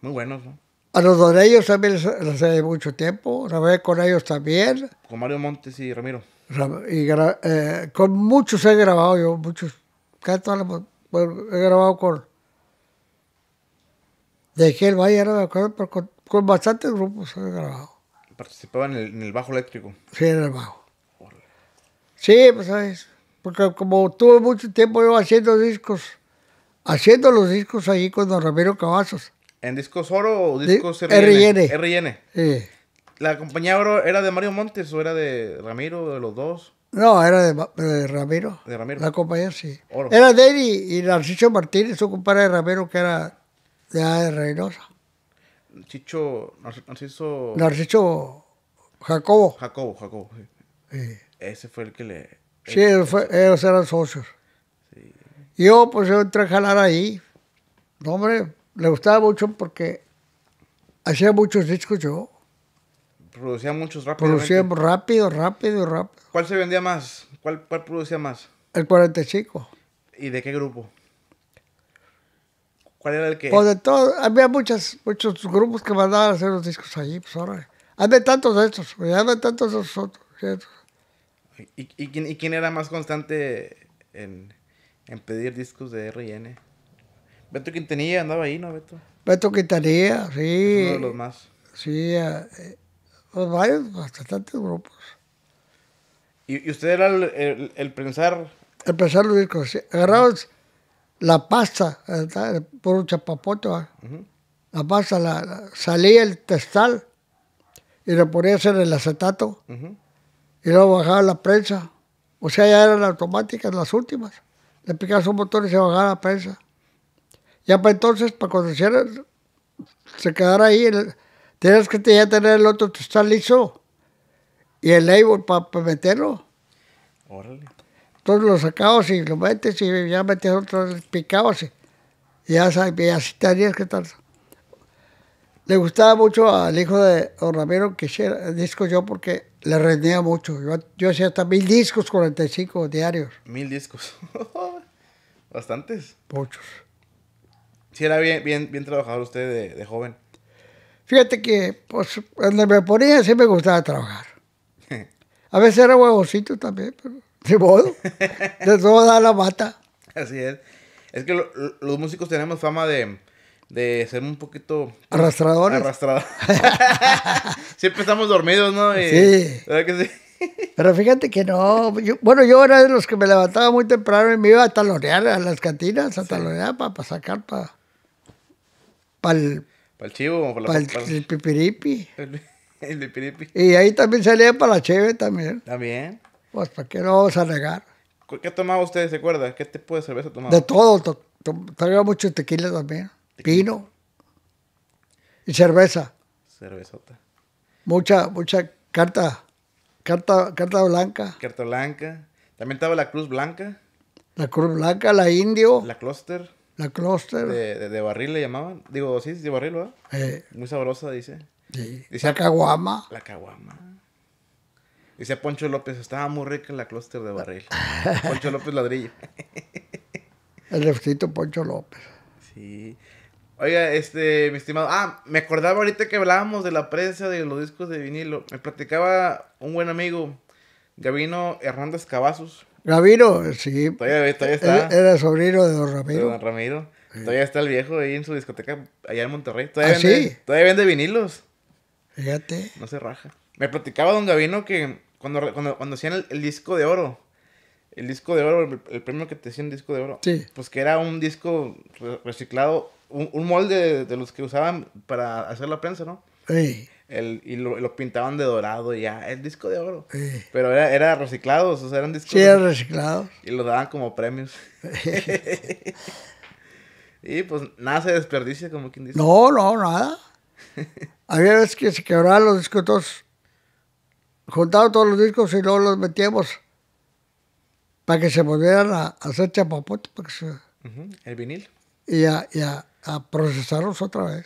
Muy buenos, ¿no? A los dos también les, hace mucho tiempo, trabajé con ellos también. Con Mario Montes y Ramiro. Eh, con muchos he grabado yo, muchos he grabado con. De el Valle, acuerdo, pero con, bastantes grupos he grabado. Participaba en el, bajo eléctrico. Sí, en el bajo. Sí, pues sabes. Porque como tuve mucho tiempo yo haciendo discos, haciendo los discos ahí con don Ramiro Cavazos en discos oro o discos RN. RN. Sí. ¿La compañía oro era de Mario Montes o era de Ramiro, de los dos? No, era de, Ramiro. De Ramiro. La compañía, sí. Era de él y, Narciso Martínez, su compadre de Ramiro, que era de, de Reynosa. Narciso... Narciso Jacobo. Jacobo, Jacobo, sí. Ese fue el que le... sí, fue, ellos eran socios. Sí. Yo, pues, yo entré a jalar ahí. No, hombre, le gustaba mucho porque hacía muchos discos yo. Producía muchos rápidos Producía rápido, rápido, rápido. ¿Cuál se vendía más? ¿Cuál, producía más? El 45. ¿Y de qué grupo? ¿Cuál era el que...? Pues de todo. Había muchas, muchos grupos que mandaban a hacer los discos allí. Pues ahora... Había tantos de estos. Había tantos de esos otros. ¿Y, quién, era más constante en, en pedir discos de N Beto Quintanilla andaba ahí, ¿no, Beto? Beto Quintanilla, sí. uno de los más. Sí, eh, eh, varios, bastantes grupos. ¿Y, y usted era el, el, el pensar? El pensar lo discos, sí. la pasta, por un chapapote, ¿eh? la pasta, la, salía el testal y lo ponías en el acetato y luego bajaba la prensa. O sea, ya eran automáticas las últimas. Le picabas un motor y se bajaba la prensa. Ya para entonces, para cuando se quedara ahí, el, tienes que tener el otro está liso y el label para meterlo. Órale. Entonces lo sacabas y lo metes y ya metes otros picabas y ya, sabías, así tenías que Le gustaba mucho al hijo de don Ramiro que hiciera disco yo porque le rendía mucho. Yo, yo hacía hasta mil discos, 45 diarios. Mil discos. Bastantes. Muchos. Si era bien, bien, trabajador usted de, joven. Fíjate que, pues, donde me ponía sí me gustaba trabajar. A veces era huevocito también, pero de modo. De todo da la mata. Así es. Es que los músicos tenemos fama de, ser un poquito... Arrastradores. Arrastrados. Siempre estamos dormidos, ¿no? sí. Pero fíjate que no. bueno, yo era de los que me levantaba muy temprano y me iba a talonear a las cantinas, a talonear para sacar, para Pal, ¿Para el chivo? o para, la. el, pipiripi? Y ahí también salía para la cheve también. También. Pues, ¿para qué no vamos a negar? ¿Qué tomaba usted, se acuerda? ¿Qué tipo de cerveza tomaba? De todo. traía mucho tequila también. Pino. Y cerveza. Cervezota. Mucha, mucha carta. Carta, carta blanca. Carta blanca. También estaba la cruz blanca. La cruz blanca, la indio. La cluster. La Cluster. De, barril le llamaban. Digo, sí, de barril, ¿verdad? Eh. Muy sabrosa, dice. Sí. Dice, la caguama. La caguama. Dice Poncho López, estaba muy rica la clúster de barril. Poncho López ladrillo. El refrito Poncho López. Sí. Oiga, este, mi estimado. Ah, me acordaba ahorita que hablábamos de la prensa de los discos de vinilo. Me platicaba un buen amigo, Gabino Hernández Cavazos. Gavino, sí. Todavía, eh, está. Eh, era, sobrino de don Ramiro. De don Ramiro. Todavía está el viejo ahí en su discoteca allá en Monterrey. Todavía, ¿Ah, vende, todavía vende vinilos. Fíjate. No se raja. Me platicaba don Gavino que cuando, cuando, cuando hacían el, disco de oro, el disco de oro, el, premio que te hacían disco de oro, sí. pues que era un disco reciclado, un, molde de, los que usaban para hacer la prensa, ¿no? Sí y lo, pintaban de dorado ya, el disco de oro. Pero era, era reciclados, o sea, eran discos. Sí, reciclados. Y los daban como premios. y pues nada se desperdicia, como quien dice. No, no, nada. Había veces que se quebraban los discos todos. Juntaban todos los discos y luego los metíamos para que se volvieran a, hacer chapapote. Para que se... El vinil. Y a, a procesarlos otra vez.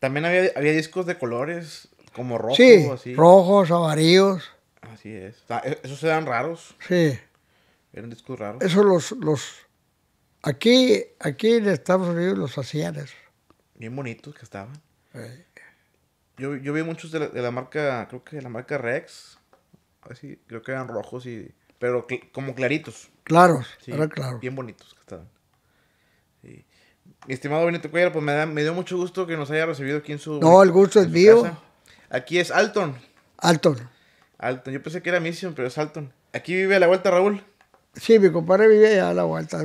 También había, discos de colores, como rojos. así. rojos, amarillos. Así es. E, esos eran raros. Sí. Eran discos raros. Eso los, los... Aquí, aquí en Estados Unidos los hacían eso. Bien bonitos que estaban. Yo, vi muchos de la, marca, creo que de la marca Rex. Así, creo que eran rojos y... Pero como claritos. Claros, sí, eran Bien bonitos que estaban. Estimado Benito Cuellar, pues me, me dio mucho gusto que nos haya recibido aquí en su. No, el gusto es mío. Aquí es Alton. Alton. Alton. Yo pensé que era Mission, pero es Alton. Aquí vive a la vuelta Raúl. Sí, mi compadre vive allá a la vuelta.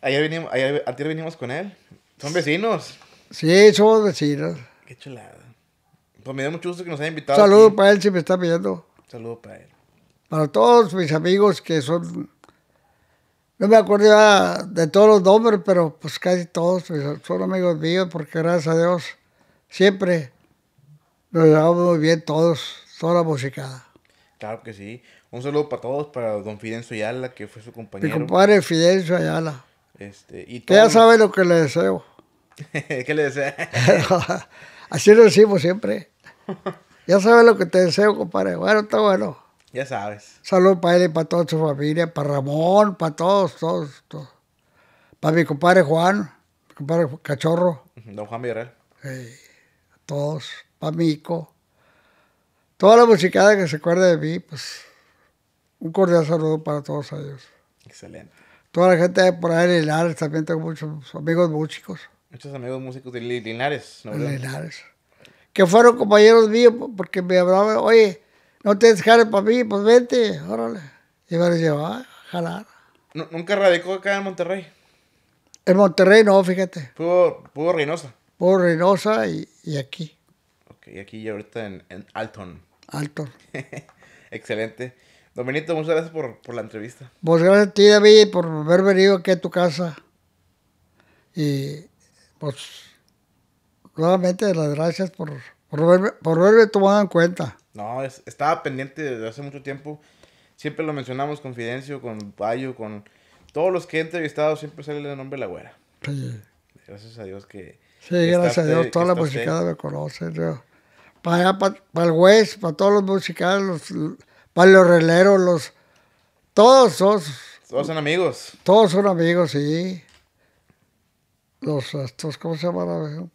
Ayer vinimos, venimos con él. Son vecinos. Sí, somos vecinos. Qué chulada. Pues me dio mucho gusto que nos haya invitado. Saludos para él si me está viendo. Saludos para él. Para todos mis amigos que son no me acuerdo de todos los nombres, pero pues casi todos pues, son amigos míos, porque gracias a Dios siempre nos llevamos muy bien todos, toda la musicada. Claro que sí. Un saludo para todos, para don Fidencio Ayala, que fue su compañero. Mi compadre Fidencio Ayala. Este, y Ya sabe lo que le deseo. ¿Qué le deseo? Así lo decimos siempre. ya sabe lo que te deseo, compadre. Bueno, está bueno. Ya sabes. Saludos para él y para toda su familia, para Ramón, para todos, todos, todos. Para mi compadre Juan, mi compadre Cachorro. Don Juan Villarreal. Sí, todos, para Mico. Toda la musicada que se acuerde de mí, pues un cordial saludo para todos ellos. Excelente. Toda la gente por ahí en Linares, también tengo muchos amigos músicos. Muchos amigos músicos de Linares, ¿no? De Linares. Que fueron compañeros míos porque me hablaban, oye, no te para mí, pues vente, órale. Y me lo llevar ah, jalar. ¿Nunca radicó acá en Monterrey? En Monterrey no, fíjate. Pudo, pudo Reynosa. Pudo Reynosa y, aquí. Ok, y aquí y ahorita en, Alton. Alton. Excelente. Dominito, muchas gracias por, por la entrevista. Pues gracias a ti, David, por haber venido aquí a tu casa. Y pues nuevamente las gracias por, por, verme, por tomado en cuenta. No, estaba pendiente desde hace mucho tiempo. Siempre lo mencionamos con Fidencio, con Payo, con todos los que he entrevistado, siempre sale el nombre de la güera. Gracias a Dios que. Sí, gracias a Dios, toda la musicada me conoce. Yo. Para, el West, para todos los musicales, para los releros, los. Todos, todos. Todos son amigos. Todos son amigos, sí. Los, estos, ¿cómo se llaman?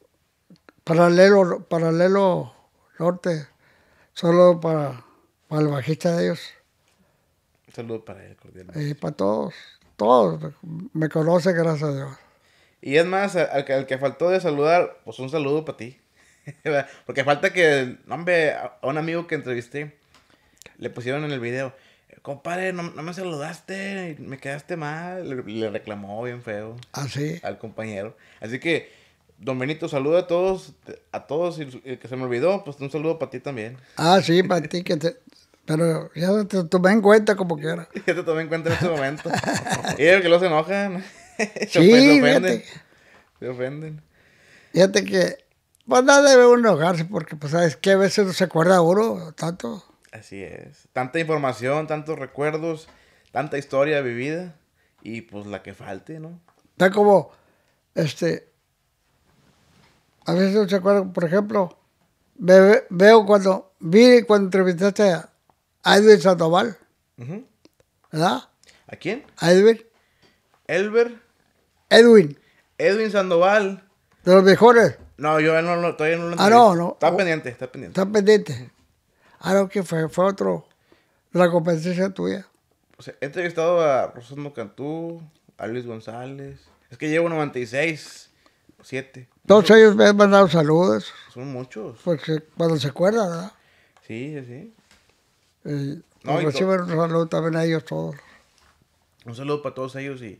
Paralelo, paralelo norte. Solo para, el bajista de ellos. Un saludo para él, cordialmente. Eh, para todos. Todos me conocen, gracias a Dios. Y es más, al, al que faltó de saludar, pues un saludo para ti. Porque falta que, a un amigo que entrevisté, le pusieron en el video, compadre, no, me saludaste, me quedaste mal. Le, reclamó bien feo. ¿Ah, Al compañero. Así que Don Benito, saludo a todos, a todos, y el que se me olvidó, pues un saludo para ti también. Ah, sí, para ti, que te, pero ya te tomé en cuenta como era. Ya te tomé en cuenta en este momento. y el que los enojan, se sí, ofenden. Fíjate. Se ofenden. Fíjate que, pues nada debe uno enojarse, porque pues sabes que a veces no se acuerda uno tanto. Así es. Tanta información, tantos recuerdos, tanta historia vivida, y pues la que falte, ¿no? Está como, este, a veces no se acuerdan, por ejemplo, veo cuando vi cuando entrevistaste a Edwin Sandoval. ¿Verdad? ¿A quién? A Edwin. Elber. Edwin. Edwin Sandoval. De los mejores. No, yo no, no todavía no lo Ah, no, no. Está pendiente, está pendiente. Está pendiente. Ah, no, que fue, fue otro. La competencia tuya. O pues, sea, he entrevistado a Rosendo Cantú, a Luis González. Es que llevo 96, 7. Todos ellos me han mandado saludos. Son muchos. Porque eh, cuando se acuerdan, ¿verdad? Sí, sí, sí. reciben un saludo también a ellos todos. Un saludo para todos ellos y,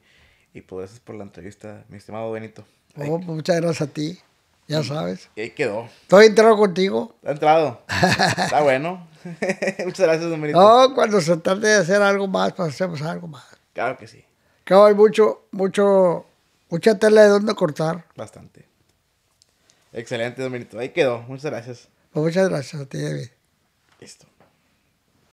y pues gracias por la entrevista, mi estimado Benito. Oh, pues, muchas gracias a ti, ya sabes. Y ahí quedó. Estoy entrado contigo. Está entrado. Está bueno. muchas gracias, don Benito. No, oh, cuando se trate de hacer algo más, pues hacemos algo más. Claro que sí. Claro, hay mucho, mucho, mucha tela de dónde cortar. Bastante. Excelente, Dominito. Ahí quedó. Muchas gracias. Pues muchas gracias a ti,